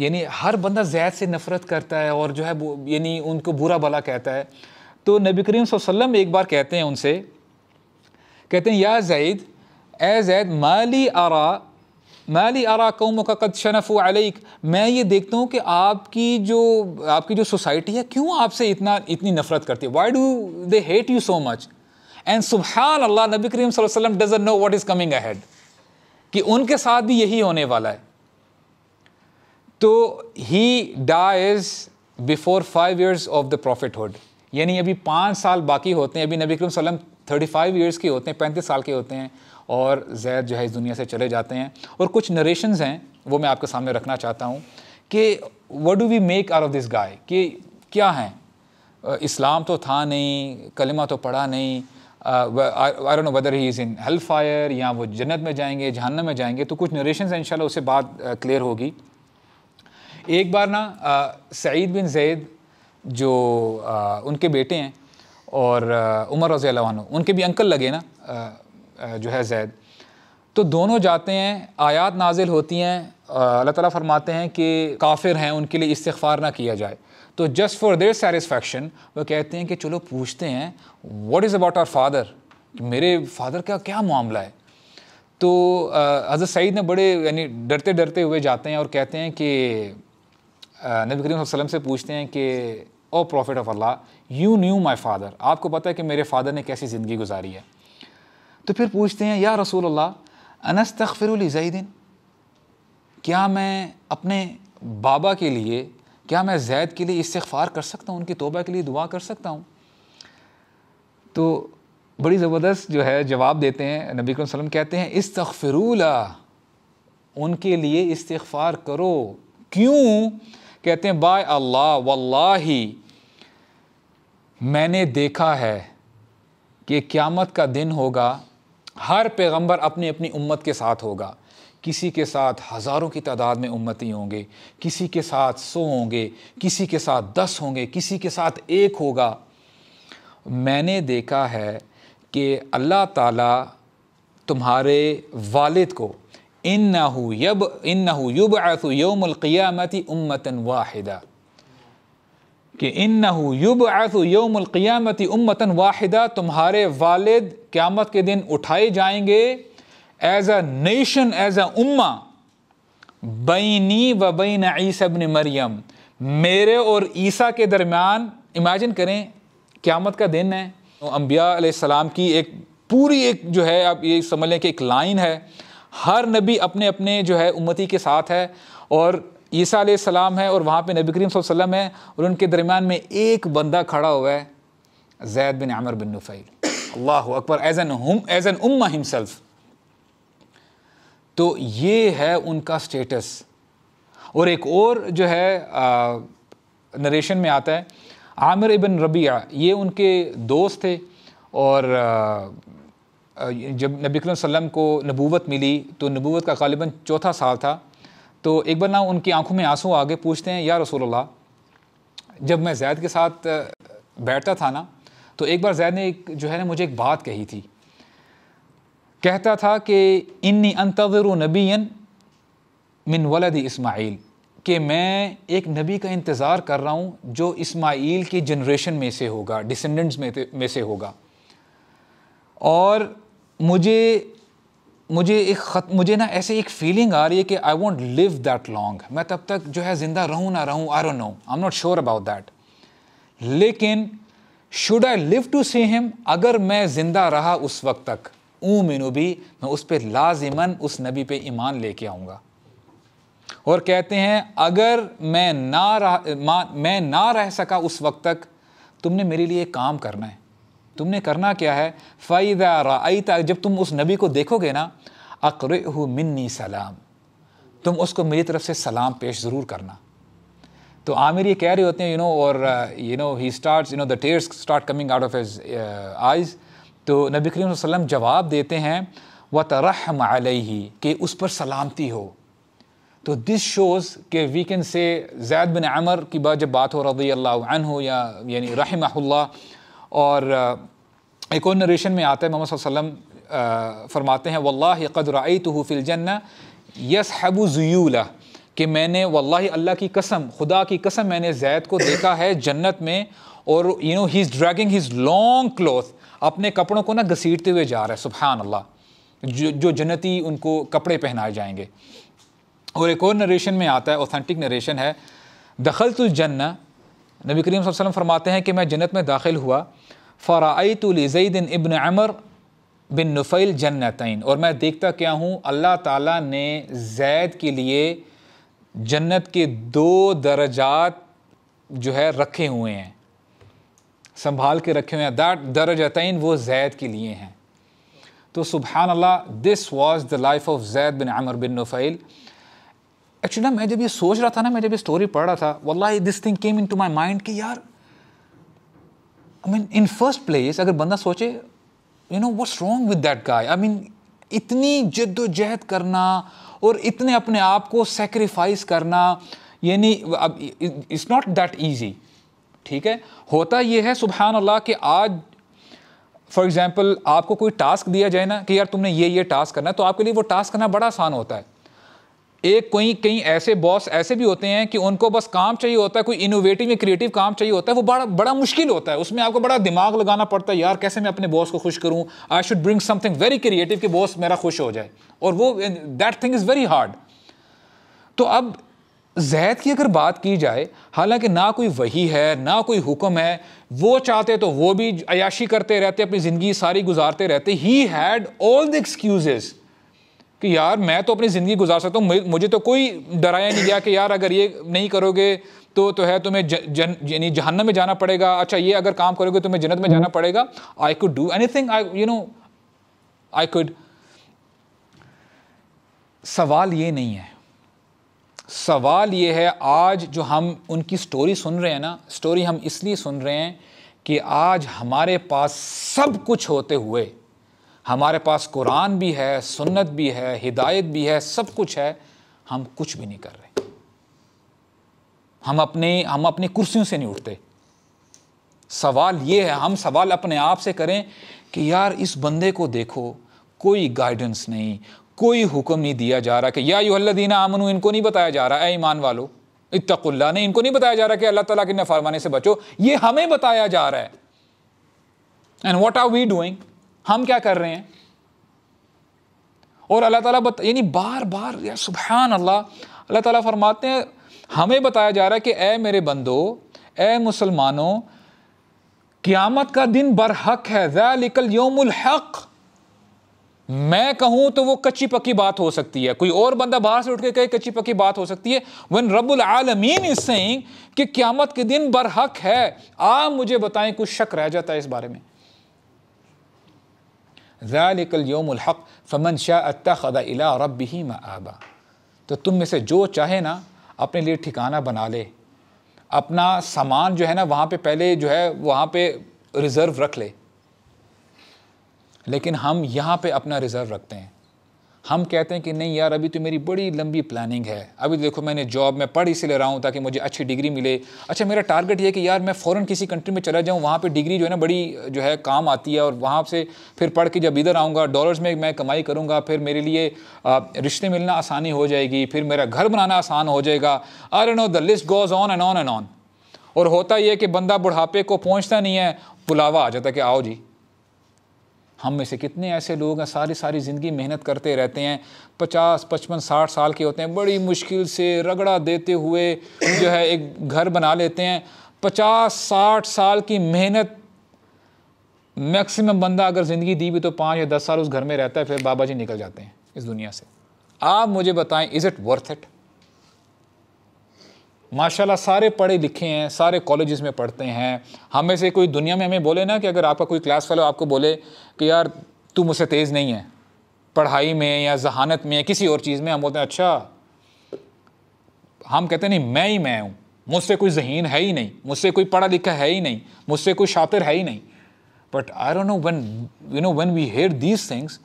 यानी हर बंदा जैद से नफ़रत करता है और जो है यानी उनको बुरा भला कहता है तो नबी करीम वसल्लम एक बार कहते हैं उनसे कहते हैं या जैद ए जैद माली आरा माली आरा कौम का कद शनफ़ अलैक मैं ये देखता हूँ कि आपकी जो आपकी जो सोसाइटी है क्यों आपसे इतना इतनी नफ़रत करती है why do they hate you so much and सुबहान अल्लाह नबी करीम वसल्लम doesn't know what is coming ahead कि उनके साथ भी यही होने वाला है तो ही dies before five years of the prophethood यानी अभी पाँच साल बाकी होते हैं अभी नबी करीम थर्टी फाइव ईयर्स के होते हैं पैंतीस साल के होते हैं और जैद जो है इस दुनिया से चले जाते हैं और कुछ नरेशंस हैं वो मैं आपके सामने रखना चाहता हूँ कि what do we make are of this guy कि क्या हैं इस्लाम तो था नहीं कलमा तो पढ़ा नहीं I don't know whether he is in hellfire fire या वो जन्नत में जाएंगे जहन्नम में जाएंगे तो कुछ नरेशन इन शाला उससे बात क्लियर uh, होगी एक बार ना uh, सईद बिन जैद जो आ, uh, उनके बेटे हैं और आ, उमर रज़ी उनके भी अंकल लगे ना आ, जो है जैद तो दोनों जाते हैं आयात नाजिल होती हैं अल्लाह ताला फरमाते हैं कि काफिर हैं उनके लिए इस्तफ़ार ना किया जाए तो जस्ट फॉर देयर सेटिस्फैक्शन वो कहते हैं कि चलो पूछते हैं what is about our father मेरे फादर का क्या मामला है तो हज़रत सईद ने बड़े यानी डरते डरते हुए जाते हैं और कहते हैं कि नबी करीम वसल्लम से पूछते हैं कि ओ प्रॉफिट ऑफ अल्लाह यू न्यू माई फ़ादर आपको पता है कि मेरे फादर ने कैसी ज़िंदगी गुजारी है तो फिर पूछते हैं या रसूल अल्लाह अनस्त तखफिर जईदीन क्या मैं अपने बाबा के लिए क्या मैं जैद के लिए इस्तफ़ार कर सकता हूँ उनकी तोबा के लिए दुआ कर सकता हूँ तो बड़ी ज़बरदस्त जो है जवाब देते हैं नबी वसल्लम कहते हैं इस्तफ़रूला उनके लिए इस्तफ़ार करो क्यों कहते हैं बाय अल्लाह वल्ला मैंने देखा है कि क़्यामत का दिन होगा हर पैगंबर अपनी अपनी उम्मत के साथ होगा किसी के साथ हज़ारों की तादाद में उम्मती होंगे किसी के साथ सौ होंगे किसी के साथ दस होंगे किसी के साथ एक होगा मैंने देखा है कि अल्लाह ताला तुम्हारे वालिद को इन नहू यब इन नहू युब आसु योमलक़ियामती उम्मतन वाहिदा कि इन नहू युब आसु योमलक़ियामती उम्मतन वाहिदा तुम्हारे वालिद क़्यामत के दिन उठाए जाएंगे as a nation as a उम्मा बैनी व बैन ईसा बन मरियम मेरे और ईसा के दरमियान इमेजिन करें क़्यामत का दिन है तो अम्बिया सलाम की एक पूरी एक जो है आप ये समझ लें कि एक लाइन है हर नबी अपने अपने जो है उम्मती के साथ है और ईसा सलाम है और वहाँ पर नबी करीम सल्लम है और उनके दरमियान में एक बंदा खड़ा हुआ है जैद बिन आमर बिन नफैल अल्लाह अकबर एज़ एन एज़ एन उम्मा हिमसेल्फ़ तो ये है उनका स्टेटस और एक और जो है नरेशन में आता है आमिर इबन रबिया ये उनके दोस्त थे और जब नबी वसल्लम को नबूवत मिली तो नबूवत का गालिबा चौथा साल था तो एक बार ना उनकी आंखों में आंसू आगे पूछते हैं या अल्लाह जब मैं जैद के साथ बैठता था ना तो एक बार जैद ने एक जो है ना मुझे एक बात कही थी कहता था कि इन्नी अंतज़र नबीन मिन वलद इस्माइल कि मैं एक नबी का इंतज़ार कर रहा हूँ जो इस्माइल की जनरेशन में से होगा डिसेंडेंट्स में, में से होगा और मुझे मुझे एक ख़त मुझे ना ऐसे एक फीलिंग आ रही है कि I won't live that long मैं तब तक जो है ज़िंदा रहूँ ना रहूँ or don't know I am not sure about that लेकिन should I live to see him अगर मैं ज़िंदा रहा उस वक्त तक ऊमिन भी मैं उस पर लाजिमन उस नबी पे ईमान लेके आऊँगा और कहते हैं अगर मैं ना रह मैं ना रह सका उस वक्त तक तुमने मेरे लिए काम करना है तुमने करना क्या है फ़ैदा जब तुम उस नबी को देखोगे ना अकर मिन्नी सलाम तुम उसको मेरी तरफ से सलाम पेश ज़रूर करना तो आमिर ये कह रहे होते हैं यू नो और you know he start you know the tears start coming out of his eyes तो नबी करीम वसल्लम जवाब देते हैं व तरहम अलही कि उस पर सलामती हो तो दिस शोज़ के वी कैन से जैद बिन अमर की बात जब बात हो रही अल्लाह हो या यानी रहमहुल्ला और एक और नरेशन में आता है मोहम्मद वसल्लम फरमाते हैं वल्ला कदरई तो फिल यस हबू कि मैंने वल्ला अल्लाह की कसम खुदा की कसम मैंने जैद को देखा है जन्नत में और you know he is dragging his long cloth अपने कपड़ों को ना घसीटते हुए जा रहा है सुबहान अल्लाह जो जो जन्नती उनको कपड़े पहनाए जाएंगे और एक और नरेशन में आता है ऑथेंटिक नरेशन है दखल तो जन्ना नबी करीम वसल्लम फरमाते हैं कि मैं जन्नत में दाखिल हुआ फ़रातुलजैदिन इबन अमर बिन नुफ़ैल जन्नतन और मैं देखता क्या हूँ अल्लाह ताला ने जैद के लिए जन्नत के दो दर्जात जो है रखे हुए हैं संभाल के रखे हुए हैं दैट दरजतन वो जैद के लिए हैं तो सुबहान अल्लाह this was the life of Zaid बिन आमर बिन नफ़ैल एक्चुअली ना मैं जब ये सोच रहा था ना मैं जब ये स्टोरी पढ़ रहा था वल्ला this thing came into my mind कि यार I mean in first place अगर बंदा सोचे you know what's wrong with that guy I mean इतनी जद्दोजहद करना और इतने अपने आप को सेक्रीफाइस करना यानी इट्स नॉट दैट ईजी ठीक है होता यह है सुबहान अल्लाह कि आज फॉर एग्ज़ाम्पल आपको कोई टास्क दिया जाए ना कि यार तुमने ये ये टास्क करना है तो आपके लिए वो टास्क करना बड़ा आसान होता है एक कोई कई ऐसे बॉस ऐसे भी होते हैं कि उनको बस काम चाहिए होता है कोई इनोवेटिव या क्रिएटिव काम चाहिए होता है वो बड़ा बड़ा मुश्किल होता है उसमें आपको बड़ा दिमाग लगाना पड़ता है यार कैसे मैं अपने बॉस को खुश करूं I should bring something very creative कि बॉस मेरा खुश हो जाए और वो that thing is very hard तो अब जैद की अगर बात की जाए हालांकि ना कोई वही है ना कोई हुक्म है वो चाहते तो वो भी अयाशी करते रहते अपनी ज़िंदगी सारी गुजारते रहते he had all the excuse कि यार मैं तो अपनी ज़िंदगी गुजार सकता हूँ मुझे तो कोई डराया नहीं गया कि यार अगर ये नहीं करोगे तो तो है तुम्हें जन यानी जहन्नम में जाना पड़ेगा अच्छा ये अगर काम करोगे तुम्हें जन्नत में जाना पड़ेगा I could do anything I you know I could सवाल ये नहीं है सवाल ये है आज जो हम उनकी स्टोरी सुन रहे हैं ना स्टोरी हम इसलिए सुन रहे हैं कि आज हमारे पास सब कुछ होते हुए हमारे पास कुरान भी है सुन्नत भी है हिदायत भी है सब कुछ है हम कुछ भी नहीं कर रहे हम अपने हम अपनी कुर्सियों से नहीं उठते सवाल ये है हम सवाल अपने आप से करें कि यार इस बंदे को देखो कोई गाइडेंस नहीं कोई हुक्म नहीं दिया जा रहा कि या यूहल्लादीन आमन इनको नहीं बताया जा रहा है ईमान वालो इतकुल्ला ने इनको नहीं बताया जा रहा कि अल्लाह तला के नफरमाने से बचो ये हमें बताया जा रहा है and what are we doing हम क्या कर रहे हैं और अल्लाह ताला बत यानी बार बार या सुबहान अल्लाह अल्लाह ताला फरमाते हैं हमें बताया जा रहा है कि ए मेरे बंदो ए मुसलमानों क़ियामत का दिन बरहक है जैलिकल योमुल हक़ मैं कहूं तो वो कच्ची पक्की बात हो सकती है कोई और बंदा बाहर से उठ के कहे कच्ची पक्की बात हो सकती है वन रबुल आलमीन इज सेइंग कि क्यामत के दिन बरहक है आप मुझे बताएं कुछ शक रह जाता है इस बारे में हक फ़मन शाह अतःदा इला रब ही आबा तो तुम में से जो चाहे ना अपने लिए ठिकाना बना ले अपना सामान जो है ना वहाँ पे पहले जो है वहाँ पे रिज़र्व रख ले लेकिन हम यहाँ पे अपना रिज़र्व रखते हैं हम कहते हैं कि नहीं यार अभी तो मेरी बड़ी लंबी प्लानिंग है अभी तो देखो मैंने जॉब में पढ़ इसी ले रहा हूँ ताकि मुझे अच्छी डिग्री मिले अच्छा मेरा टारगेट ये है कि यार मैं फ़ौरन किसी कंट्री में चला जाऊँ वहाँ पे डिग्री जो है ना बड़ी जो है काम आती है और वहाँ से फिर पढ़ के जब इधर आऊँगा डॉलर्स में मैं कमाई करूँगा फिर मेरे लिए रिश्ते मिलना आसानी हो जाएगी फिर मेरा घर बनाना आसान हो जाएगा or no the list goes on and on and on और होता यह कि बंदा बुढ़ापे को पहुँचता नहीं है बुलावा आ जाता कि आओ जी हम में से कितने ऐसे लोग हैं सारी सारी ज़िंदगी मेहनत करते रहते हैं पचास पचपन साठ साल के होते हैं बड़ी मुश्किल से रगड़ा देते हुए जो है एक घर बना लेते हैं पचास साठ साल की मेहनत मैक्सिमम बंदा अगर ज़िंदगी दी भी तो पाँच या दस साल उस घर में रहता है फिर बाबा जी निकल जाते हैं इस दुनिया से आप मुझे बताएं इज़ इट वर्थ इट माशाल्लाह सारे पढ़े लिखे हैं सारे कॉलेजेस में पढ़ते हैं हमें से कोई दुनिया में हमें बोले ना कि अगर आपका कोई क्लास फेलो आपको बोले कि यार तू मुझसे तेज़ नहीं है पढ़ाई में या जहानत में या किसी और चीज़ में हम बोलते हैं अच्छा हम कहते नहीं मैं ही मैं हूँ मुझसे कोई जहीन है ही नहीं मुझसे कोई पढ़ा लिखा है ही नहीं मुझसे कोई शातिर है ही नहीं but I don't know when you know when we hear these things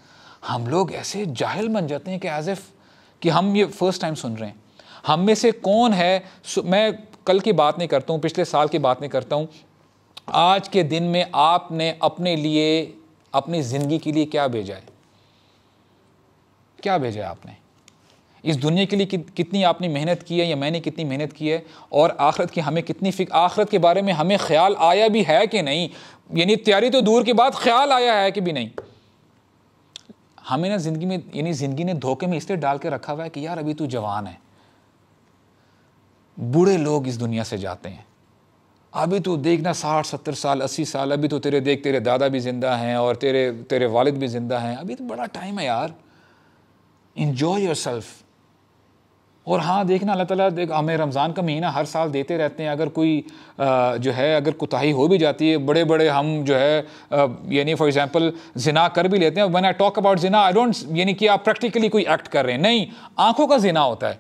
हम लोग ऐसे जाहिल बन जाते हैं कि एज एफ कि हम ये फर्स्ट टाइम सुन रहे हैं हम में से कौन है मैं कल की बात नहीं करता हूँ पिछले साल की बात नहीं करता हूँ आज के दिन में आपने अपने लिए अपनी ज़िंदगी के लिए क्या भेजा है क्या भेजा है आपने इस दुनिया के लिए कितनी आपने मेहनत की है या मैंने कितनी मेहनत की है और आखरत की हमें कितनी फिक आखरत के बारे में हमें ख्याल आया भी है कि नहीं यानी तैयारी तो दूर की बात ख्याल आया है कि भी नहीं हमें ना ज़िंदगी में यानी ज़िंदगी ने धोखे में इसलिए डाल के रखा हुआ है कि यार अभी तू जवान है बूढ़े लोग इस दुनिया से जाते हैं अभी तो देखना साठ सत्तर साल अस्सी साल अभी तो तेरे देख तेरे दादा भी ज़िंदा हैं और तेरे तेरे वालिद भी ज़िंदा हैं अभी तो बड़ा टाइम है यार इन्जॉय योर सेल्फ और हाँ देखना अल्लाह ताला देख हमें रमज़ान का महीना हर साल देते रहते हैं अगर कोई आ, जो है अगर कुताही हो भी जाती है बड़े बड़े हम जो है यानी फॉर एग्जांपल जिना कर भी लेते हैं when I talk about Jinnah I don't यानी कि आप प्रैक्टिकली कोई एक्ट कर रहे हैं नहीं आंखों का जिना होता है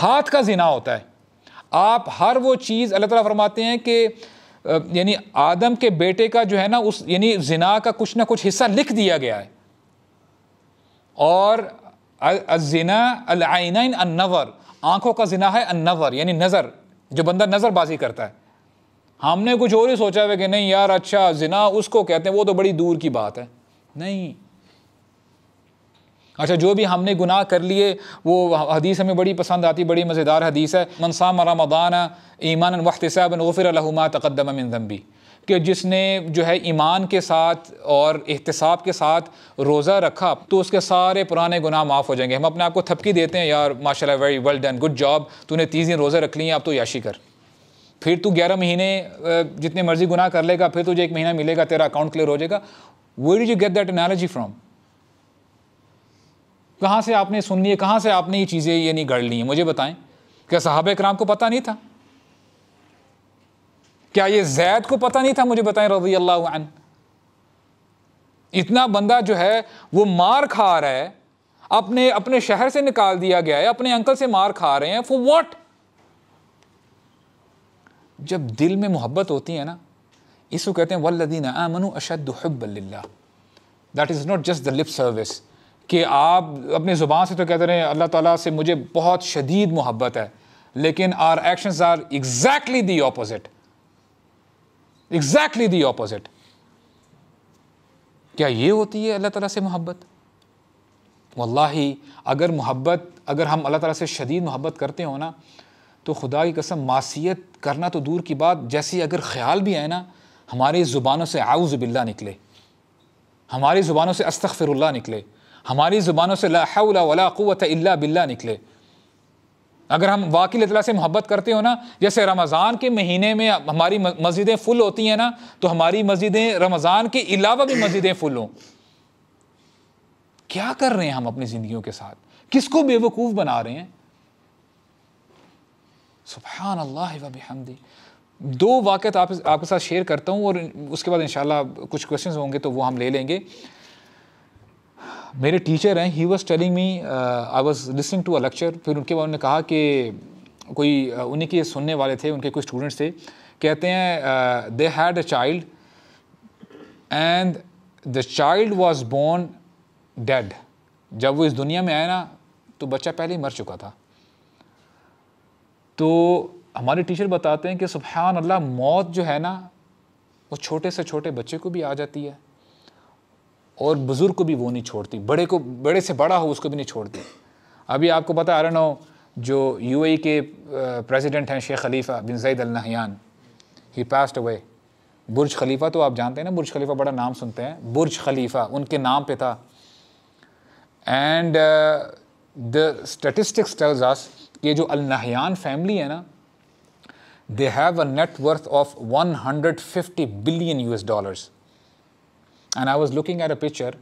हाथ का जिना होता है आप हर वो चीज़ अल्लाह ताला फरमाते हैं कि यानी आदम के बेटे का जो है ना उस यानी जिना का कुछ ना कुछ हिस्सा लिख दिया गया है और जिना अलाइना अन्नवर आँखों का जिना है अन्नवर यानी नज़र जो बंदा नज़रबाजी करता है हमने कुछ और ही सोचा हुआ कि नहीं यार अच्छा जिना उसको कहते हैं वो तो बड़ी दूर की बात है नहीं अच्छा जो भी हमने गुनाह कर लिए वो हदीस हमें बड़ी पसंद आती बड़ी मज़ेदार हदीस है मनसाम रमदान ईमान वक्त साहब गफ़िरमा तकदम मिनदम्बी कि जिसने जो है ईमान के साथ और एहतसाब के साथ रोज़ा रखा तो उसके सारे पुराने गुनाह माफ़ हो जाएंगे हम अपने आप को थपकी देते हैं यार माशाल्लाह very well done good job तूने तीस दिन रोज़ा रख लिए अब तो याशी कर फिर तू ग्यारह महीने जितने मर्ज़ी गुनाह कर लेगा फिर तुझे एक महीना मिलेगा तेरा अकाउंट क्लियर हो जाएगा where you get that analogy from कहाँ से आपने सुन ली है कहाँ से आपने ये चीज़ें नहीं गढ़ ली हैं मुझे बताएं क्या साहब कराम को पता नहीं था क्या ये जैद को पता नहीं था मुझे बताएं रजी अल्लाह इतना बंदा जो है वो मार खा रहा है अपने अपने शहर से निकाल दिया गया है अपने अंकल से मार खा रहे हैं फॉर वॉट जब दिल में मोहब्बत होती है ना इसको कहते हैं वल्लदीना आमनु अशद that is not just the lip service कि आप अपनी ज़ुबान से तो कहते रहे अल्लाह ताला से मुझे बहुत शदीद मोहब्बत है लेकिन our actions are exactly the opposite exactly the opposite क्या ये होती है अल्लाह ताला से मोहब्बत वल्लाही अगर मोहब्बत अगर हम अल्लाह ताला से शदीद मोहब्बत करते हो ना तो खुदा की कसम मासीत करना तो दूर की बात जैसे अगर ख्याल भी आए ना हमारी ज़ुबानों से बिल्ला निकले हमारी ज़ुबानों से अस्तफ़िरल्ला निकले हमारी ज़ुबानों से ला वला इल्ला बिल्ला निकले अगर हम वाकिल इतला से मोहब्बत करते हो ना जैसे रमज़ान के महीने में हमारी मस्जिदें फुल होती हैं ना तो हमारी मस्जिदें रमज़ान के अलावा भी मस्जिदें फुल हों क्या कर रहे हैं हम अपनी ज़िंदगियों के साथ किसको बेवकूफ़ बना रहे हैं सुबहान अल्लाह दो वाक़ आप, आपके साथ शेयर करता हूँ और उसके बाद इन कुछ क्वेश्चन होंगे तो वो हम ले लेंगे मेरे टीचर हैं he was telling me I was listening to a lecture फिर उनके बाद उन्होंने कहा कि कोई uh, उन्हीं के सुनने वाले थे उनके कोई स्टूडेंट्स थे कहते हैं they had a child and the child was born dead जब वो इस दुनिया में आया ना तो बच्चा पहले ही मर चुका था तो हमारे टीचर बताते हैं कि सुबहान अल्लाह मौत जो है ना वो छोटे से छोटे बच्चे को भी आ जाती है और बुज़ुर्ग को भी वो नहीं छोड़ती बड़े को बड़े से बड़ा हो उसको भी नहीं छोड़ती अभी आपको पता आरन हो जो यू e के प्रेसिडेंट हैं शेख खलीफ़ा बिन Zayed Al he passed away Burj Khalifa तो आप जानते हैं ना बुर्ज खलीफ़ा बड़ा नाम सुनते हैं बुर्ज खलीफ़ा उनके नाम पे था and the statistics tells us कि जो अल नहयान फैमिली है ना they have a worth of 150 billion US dollars and I was looking at a picture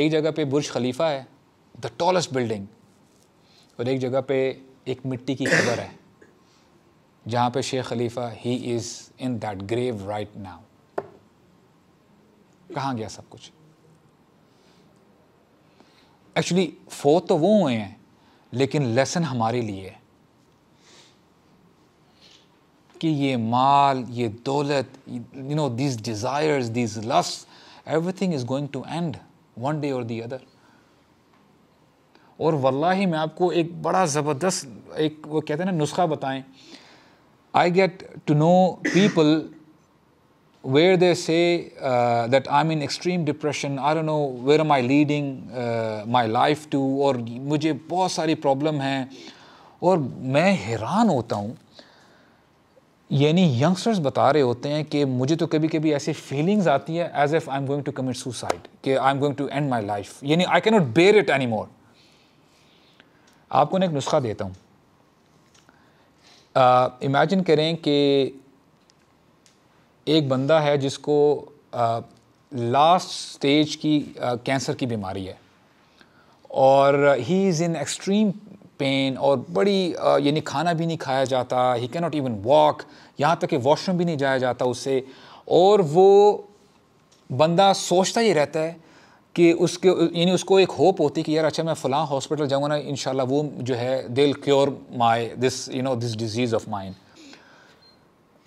एक जगह पे बुर्ज खलीफा है द टॉलेस्ट बिल्डिंग और एक जगह पे एक मिट्टी की खबर है जहाँ पे Sheikh Khalifa he is in that grave right now कहाँ गया सब कुछ एक्चुअली फो तो वो हुए हैं लेकिन लेसन हमारे लिए है कि ये माल ये दौलत you know this desires this lust everything is going to end one day और दी अदर और वल्ला ही मैं आपको एक बड़ा ज़बरदस्त एक वो कहते हैं ना नुस्खा बताएं I get to know people where they say that I mean extreme depression or no where am I leading my life to और मुझे बहुत सारी प्रॉब्लम हैं और मैं हैरान होता हूँ यानी यंगस्टर्स बता रहे होते हैं कि मुझे तो कभी कभी ऐसी फीलिंग्स आती है as if I am going to commit suicide कि I am going to end my life यानी I cannot bear it anymore आपको ना एक नुस्खा देता हूँ इमेजिन uh, करें कि एक बंदा है जिसको लास्ट uh, स्टेज की कैंसर uh, की बीमारी है और he is in extreme pain और बड़ी यानी खाना भी नहीं खाया जाता he can not even walk यहाँ तक कि वॉशरूम भी नहीं जाया जाता उससे और वो बंदा सोचता ही रहता है कि उसके यानी उसको एक होप होती है कि यार अच्छा मैं फ़लाँ हॉस्पिटल जाऊँगा ना इन वो जो है दिल cure my this you know this disease of mind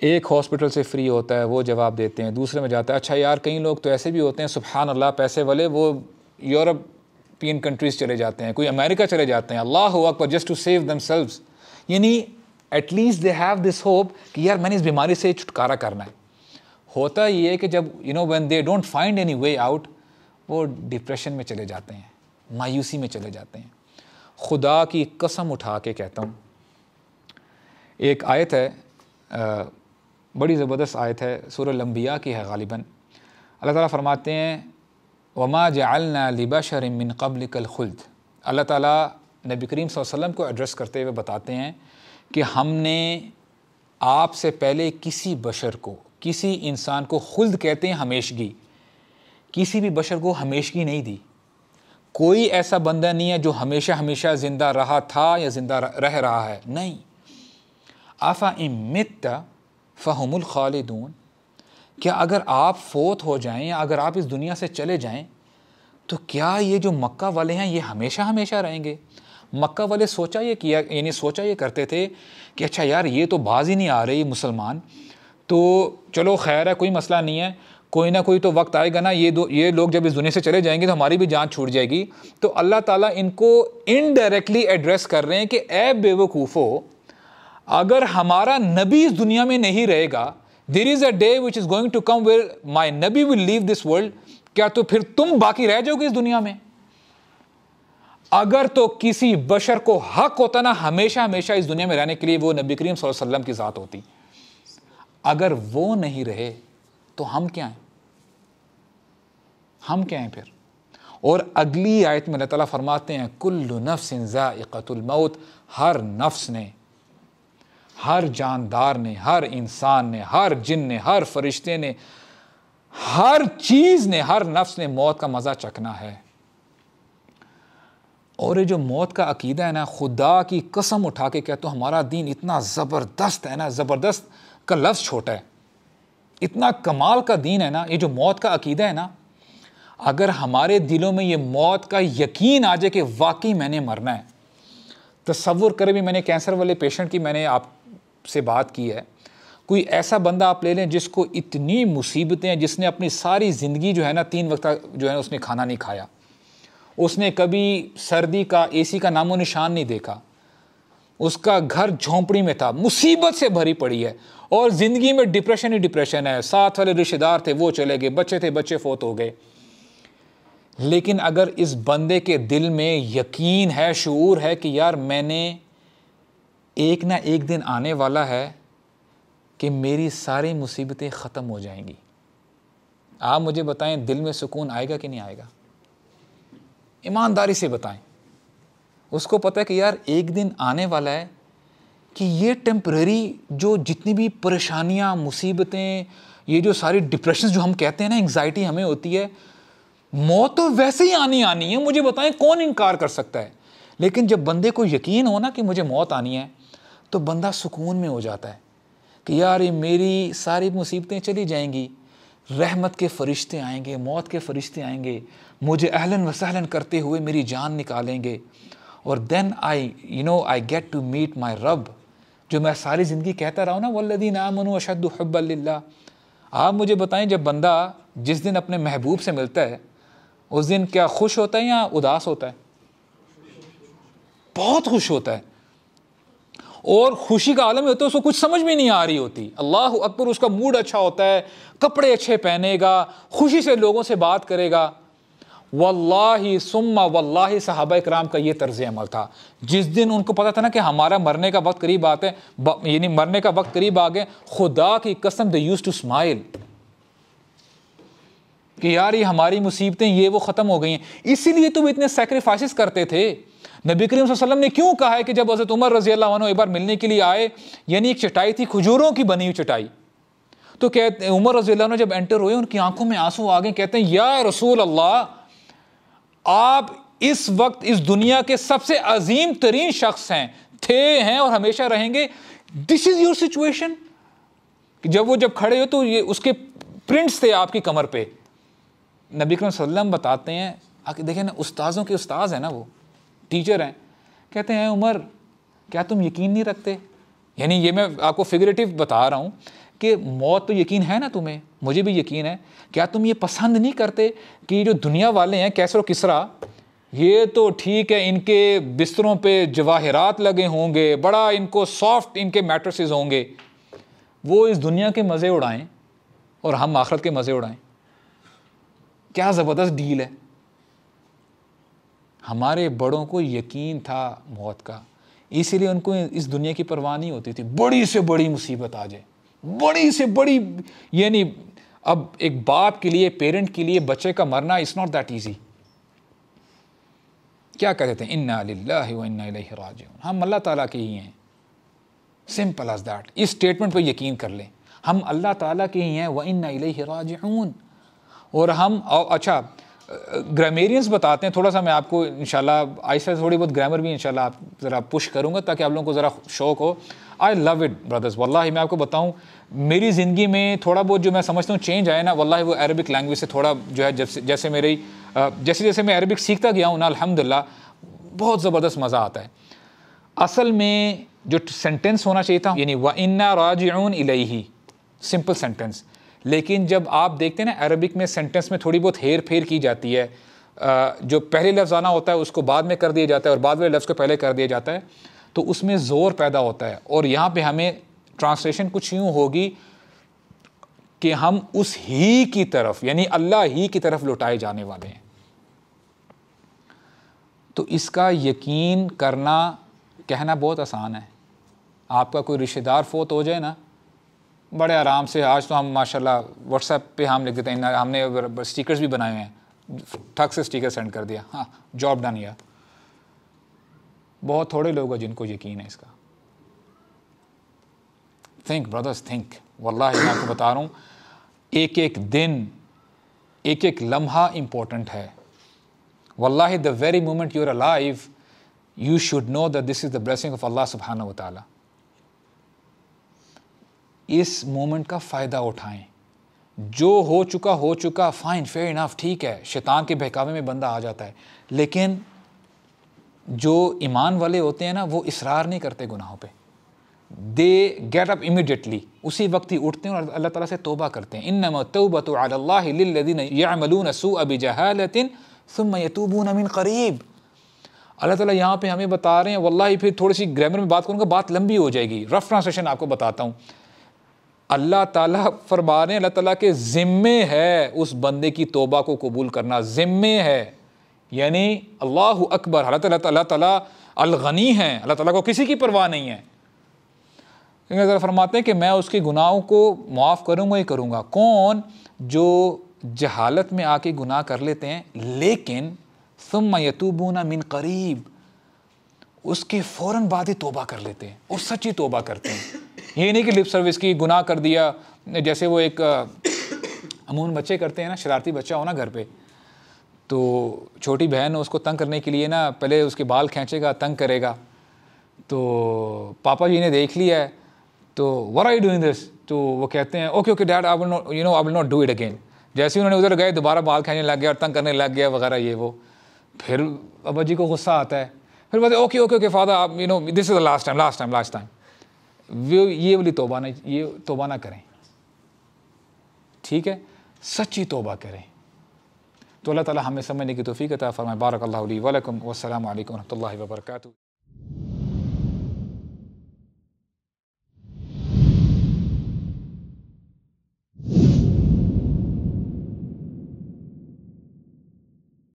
एक हॉस्पिटल से फ्री होता है वो जवाब देते हैं दूसरे में जाता है अच्छा यार कई लोग तो ऐसे भी होते हैं सुबहान अल्लाह पैसे वाले वो यूरोप यूरोपियन कंट्रीज़ चले जाते हैं कोई अमेरिका चले जाते हैं अल्लाह अकबर just to save themselves यानी at least they have this hope कि यार मैंने इस बीमारी से छुटकारा करना है होता ये है कि जब you know when they don't find any way out वो डिप्रेशन में चले जाते हैं मायूसी में चले जाते हैं खुदा की कसम उठा के कहता हूँ एक आयत है आ, बड़ी ज़बरदस्त आयत है सूर लम्बिया की है गालिबा अल्लाह ताला फरमाते हैं वमा जलना लिबाशर मिन कबल कल खुल्द अल्लाह ताला नबी करीम वसल्लम को एड्रेस करते हुए बताते हैं कि हमने आपसे पहले किसी बशर को किसी इंसान को खुल्द कहते हैं हमेशगी किसी भी बशर को हमेशगी नहीं दी कोई ऐसा बंदा नहीं है जो हमेशा हमेशा ज़िंदा रहा था या ज़िंदा रह रहा है नहीं आफ़ा इमित फ़हमुल खालिदून क्या अगर आप फोत हो जाएं या अगर आप इस दुनिया से चले जाएं तो क्या ये जो मक्का वाले हैं ये हमेशा हमेशा रहेंगे मक्का वाले सोचा ये किया यानी सोचा ये करते थे कि अच्छा यार ये तो बाज ही नहीं आ रही मुसलमान तो चलो खैर है कोई मसला नहीं है कोई ना कोई तो वक्त आएगा ना ये दो ये लोग जब इस दुनिया से चले जाएंगे तो हमारी भी जान छूट जाएगी तो अल्लाह ताला इनको इनडायरेक्टली एड्रेस कर रहे हैं कि ए बेवकूफ़ो अगर हमारा नबी इस दुनिया में नहीं रहेगा there is a day which is going to come where my नबी विल लीव दिस वर्ल्ड क्या तो फिर तुम बाकी रह जाओगे इस दुनिया में अगर तो किसी बशर को हक होता ना हमेशा हमेशा इस दुनिया में रहने के लिए वो नबी करीम वसल्लम की ज़ात होती अगर वो नहीं रहे तो हम क्या हैं हम क्या हैं फिर और अगली आयत में अल्लाह ताला फरमाते हैं कुल्लु नफ्स ज़ाइक़तुल मौत हर नफ्स ने हर जानदार ने हर इंसान ने हर जिन ने हर फरिश्ते ने हर चीज़ ने हर नफ्स ने मौत का मज़ा चखना है और ये जो मौत का अकीदा है ना खुदा की कसम उठा के कहते तो हमारा दीन इतना ज़बरदस्त है ना ज़बरदस्त का लफ्ज़ छोटा है इतना कमाल का दीन है ना ये जो मौत का अकीदा है ना अगर हमारे दिलों में ये मौत का यकीन आ जाए कि वाकई मैंने मरना है तस्वुर करें भी मैंने कैंसर वाले पेशेंट की मैंने आप से बात की है कोई ऐसा बंदा आप ले लें जिसको इतनी मुसीबतें जिसने अपनी सारी ज़िंदगी जो है ना तीन वक्त जो है ना उसने खाना नहीं खाया उसने कभी सर्दी का एसी का नामो निशान नहीं देखा उसका घर झोंपड़ी में था मुसीबत से भरी पड़ी है और ज़िंदगी में डिप्रेशन ही डिप्रेशन है साथ वाले रिश्तेदार थे वो चले गए बच्चे थे बच्चे फोत हो गए लेकिन अगर इस बंदे के दिल में यकीन है शूर है कि यार मैंने एक ना एक दिन आने वाला है कि मेरी सारी मुसीबतें ख़त्म हो जाएंगी आप मुझे बताएं दिल में सुकून आएगा कि नहीं आएगा ईमानदारी से बताएं उसको पता है कि यार एक दिन आने वाला है कि ये टेम्प्रेरी जो जितनी भी परेशानियाँ मुसीबतें ये जो सारी डिप्रेशन जो हम कहते हैं ना एंग्जाइटी हमें होती है मौत तो वैसे ही आनी आनी है मुझे बताएं कौन इनकार कर सकता है लेकिन जब बंदे को यकीन हो ना कि मुझे मौत आनी है तो बंदा सुकून में हो जाता है कि यार ये मेरी सारी मुसीबतें चली जाएंगी रहमत के फरिश्ते आएंगे मौत के फरिश्ते आएंगे मुझे अहलन वसहलन करते हुए मेरी जान निकालेंगे और then I you know I get to meet my रब जो मैं सारी ज़िंदगी कहता रहा हूँ ना वल्लदी नामनु अशद हब्बल्ला आप मुझे बताएं जब बंदा जिस दिन अपने महबूब से मिलता है उस दिन क्या खुश होता है या उदास होता है बहुत खुश होता है और खुशी का आलम होता है उसको कुछ समझ में नहीं आ रही होती अल्लाह अकबर उसका मूड अच्छा होता है कपड़े अच्छे पहनेगा खुशी से लोगों से बात करेगा वल्लाही सुम्मा वल्लाही साहबा कराम का ये तर्ज अमल था जिस दिन उनको पता था ना कि हमारा मरने का वक्त करीब आते यानी मरने का वक्त करीब आ गए खुदा की कसम दे यूज़ टू स्माइल कि यार ये हमारी मुसीबतें ये वो ख़त्म हो गई हैं इसीलिए तुम तो इतने सेक्रीफाइस करते थे नबी करीम वसल्लम ने क्यों कहा है कि जब हज़रत उमर रजी अल्लाह एक बार मिलने के लिए आए यानी एक चटाई थी खजूरों की बनी हुई चटाई तो कहते उमर रजी अल्लाह जब एंटर हुए उनकी आंखों में आंसू आ गए कहते हैं या रसूल अल्लाह आप इस वक्त इस दुनिया के सबसे अजीम तरीन शख्स हैं थे हैं और हमेशा रहेंगे दिस इज़ योर सिचुएशन जब वो जब खड़े हो तो ये उसके प्रिंट्स थे आपकी कमर पे नबी करम वसल्लम बताते हैं आखिर देखें ना उस्ताज़ों के उस्ताज़ हैं ना वो टीचर हैं कहते हैं उमर क्या तुम यकीन नहीं रखते यानी ये मैं आपको फिगरेटिव बता रहा हूँ कि मौत तो यकीन है ना तुम्हें मुझे भी यकीन है क्या तुम ये पसंद नहीं करते कि जो दुनिया वाले हैं कैसर किसरा ये तो ठीक है इनके बिस्तरों पे जवाहरात लगे होंगे बड़ा इनको सॉफ्ट इनके मैट्रेसेस होंगे वो इस दुनिया के मज़े उड़ाएं और हम आखरत के मज़े उड़ाएं क्या ज़बरदस्त डील है हमारे बड़ों को यकीन था मौत का इसीलिए उनको इस दुनिया की परवाह नहीं होती थी बड़ी से बड़ी मुसीबत आ जाए बड़ी से बड़ी यानी अब एक बाप के लिए पेरेंट के लिए बच्चे का मरना इज़ नॉट दैट ईजी क्या कहते हैं इन्ना इन्ना हम अल्लाह ताला के ही हैं सिंपल एज दैट इस स्टेटमेंट पर यकीन कर लें हम अल्लाह ताला के ही हैं व इन्ना राज और हम अच्छा ग्रामेरियंस बताते हैं थोड़ा सा मैं आपको इन आहिस्ता थोड़ी बहुत ग्रामर भी इन आप ज़रा पुश करूँगा ताकि आप लोगों को ज़रा शौक हो आई लव इट ब्रदर्स वल्ला मैं आपको बताऊँ मेरी ज़िंदगी में थोड़ा बहुत जो मैं समझता हूँ चेंज आया ना वल्ला वो अरबिक लैंग्वेज से थोड़ा जो है जैसे जैसे मेरी जैसे जैसे मैं अरबिक सीखता गया हूँ ना अलहमदिल्ला बहुत ज़बरदस्त मज़ा आता है असल में जो सेंटेंस होना चाहिए था यानी व इन्ना राजन सिंपल सेंटेंस लेकिन जब आप देखते हैं ना अरबिक में सेंटेंस में थोड़ी बहुत हेर फेर की जाती है जो पहले लफ्ज़ आना होता है उसको बाद में कर दिया जाता है और बाद वाले लफ्ज़ को पहले कर दिया जाता है तो उसमें ज़ोर पैदा होता है और यहाँ पे हमें ट्रांसलेशन कुछ यूँ होगी कि हम उस ही की तरफ यानी अल्लाह ही की तरफ लौटाए जाने वाले हैं तो इसका यकीन करना कहना बहुत आसान है आपका कोई रिश्तेदार फोत हो जाए ना बड़े आराम से आज तो हम माशाल्लाह व्हाट्सएप पे हम लिख देते हैं हमने स्टिकर्स भी बनाए हैं ठक से स्टिकर सेंड कर दिया हाँ जॉब डन या बहुत थोड़े लोग हैं जिनको यकीन है इसका थिंक ब्रदर्स थिंक वल्लाह मैं आपको बता रहा हूँ एक एक दिन एक एक लम्हा इम्पोर्टेंट है वल्लाह the very moment your a life you should know that this is the blessing of अल्लाह सुबहाना वाली इस मोमेंट का फ़ायदा उठाएं जो हो चुका हो चुका फाइन फेयर इनाफ ठीक है शैतान के बहकावे में बंदा आ जाता है लेकिन जो ईमान वाले होते हैं ना वो इसरार नहीं करते गुनाहों पे दे गेट अप इमिडिएटली उसी वक्त ही उठते हैं और अल्लाह ताला से तोबा करते हैं इन नम तोबा यामलून सू जहालतिन सुम करीब अल्लाह ताला यहाँ पे हमें बता रहे हैं वल्लाही फिर थोड़ी सी ग्रामर में बात करूँगा बात लंबी हो जाएगी रफ ट्रांसलेशन आपको बताता हूँ अल्लाह ताला फरमा रहे अल्लाह ताला के ज़िम्मे है उस बंदे की तोबा को कबूल करना ज़िम्मे है यानी अल्लाह अकबर अल्लाह ताला अल्लाह ताला अलगनी हैं अल्लाह ताला को किसी की परवाह नहीं है ज़रा फरमाते हैं कि मैं उसके गुनाहों को माफ़ करूँगा ही करूँगा कौन जो जहालत में आके गुनाह कर लेते हैं लेकिन सुम यतूबूना मिन करीब उसके फ़ौर बाद ही तोबा कर लेते हैं और सच्ची तोबा करते हैं ये नहीं कि लिप सर्विस की गुनाह कर दिया जैसे वो एक अमून बच्चे करते हैं ना शरारती बच्चा हो ना घर पे तो छोटी बहन उसको तंग करने के लिए ना पहले उसके बाल खींचेगा तंग करेगा तो पापा जी ने देख लिया है तो वर आई डूइंग दिस तो वो कहते हैं okay okay dad I will not you know I will not do it again जैसे ही उन्होंने उधर गए दोबारा बाल खींचने लग गया और तंग करने लग गया वगैरह ये वो फिर अबा जी को गुस्सा आता है फिर बोलते ओके ओके ओके फादर आप you know this is the last time last time last time वे ये वाली तोबा ना ये तोबा ना करें ठीक है सच्ची तोबा करें तो अल्लाह ताला हमें समझने की तोफ़ी का फरमाए बारक अल्लाह वलकम वसलम वरहमल वर्का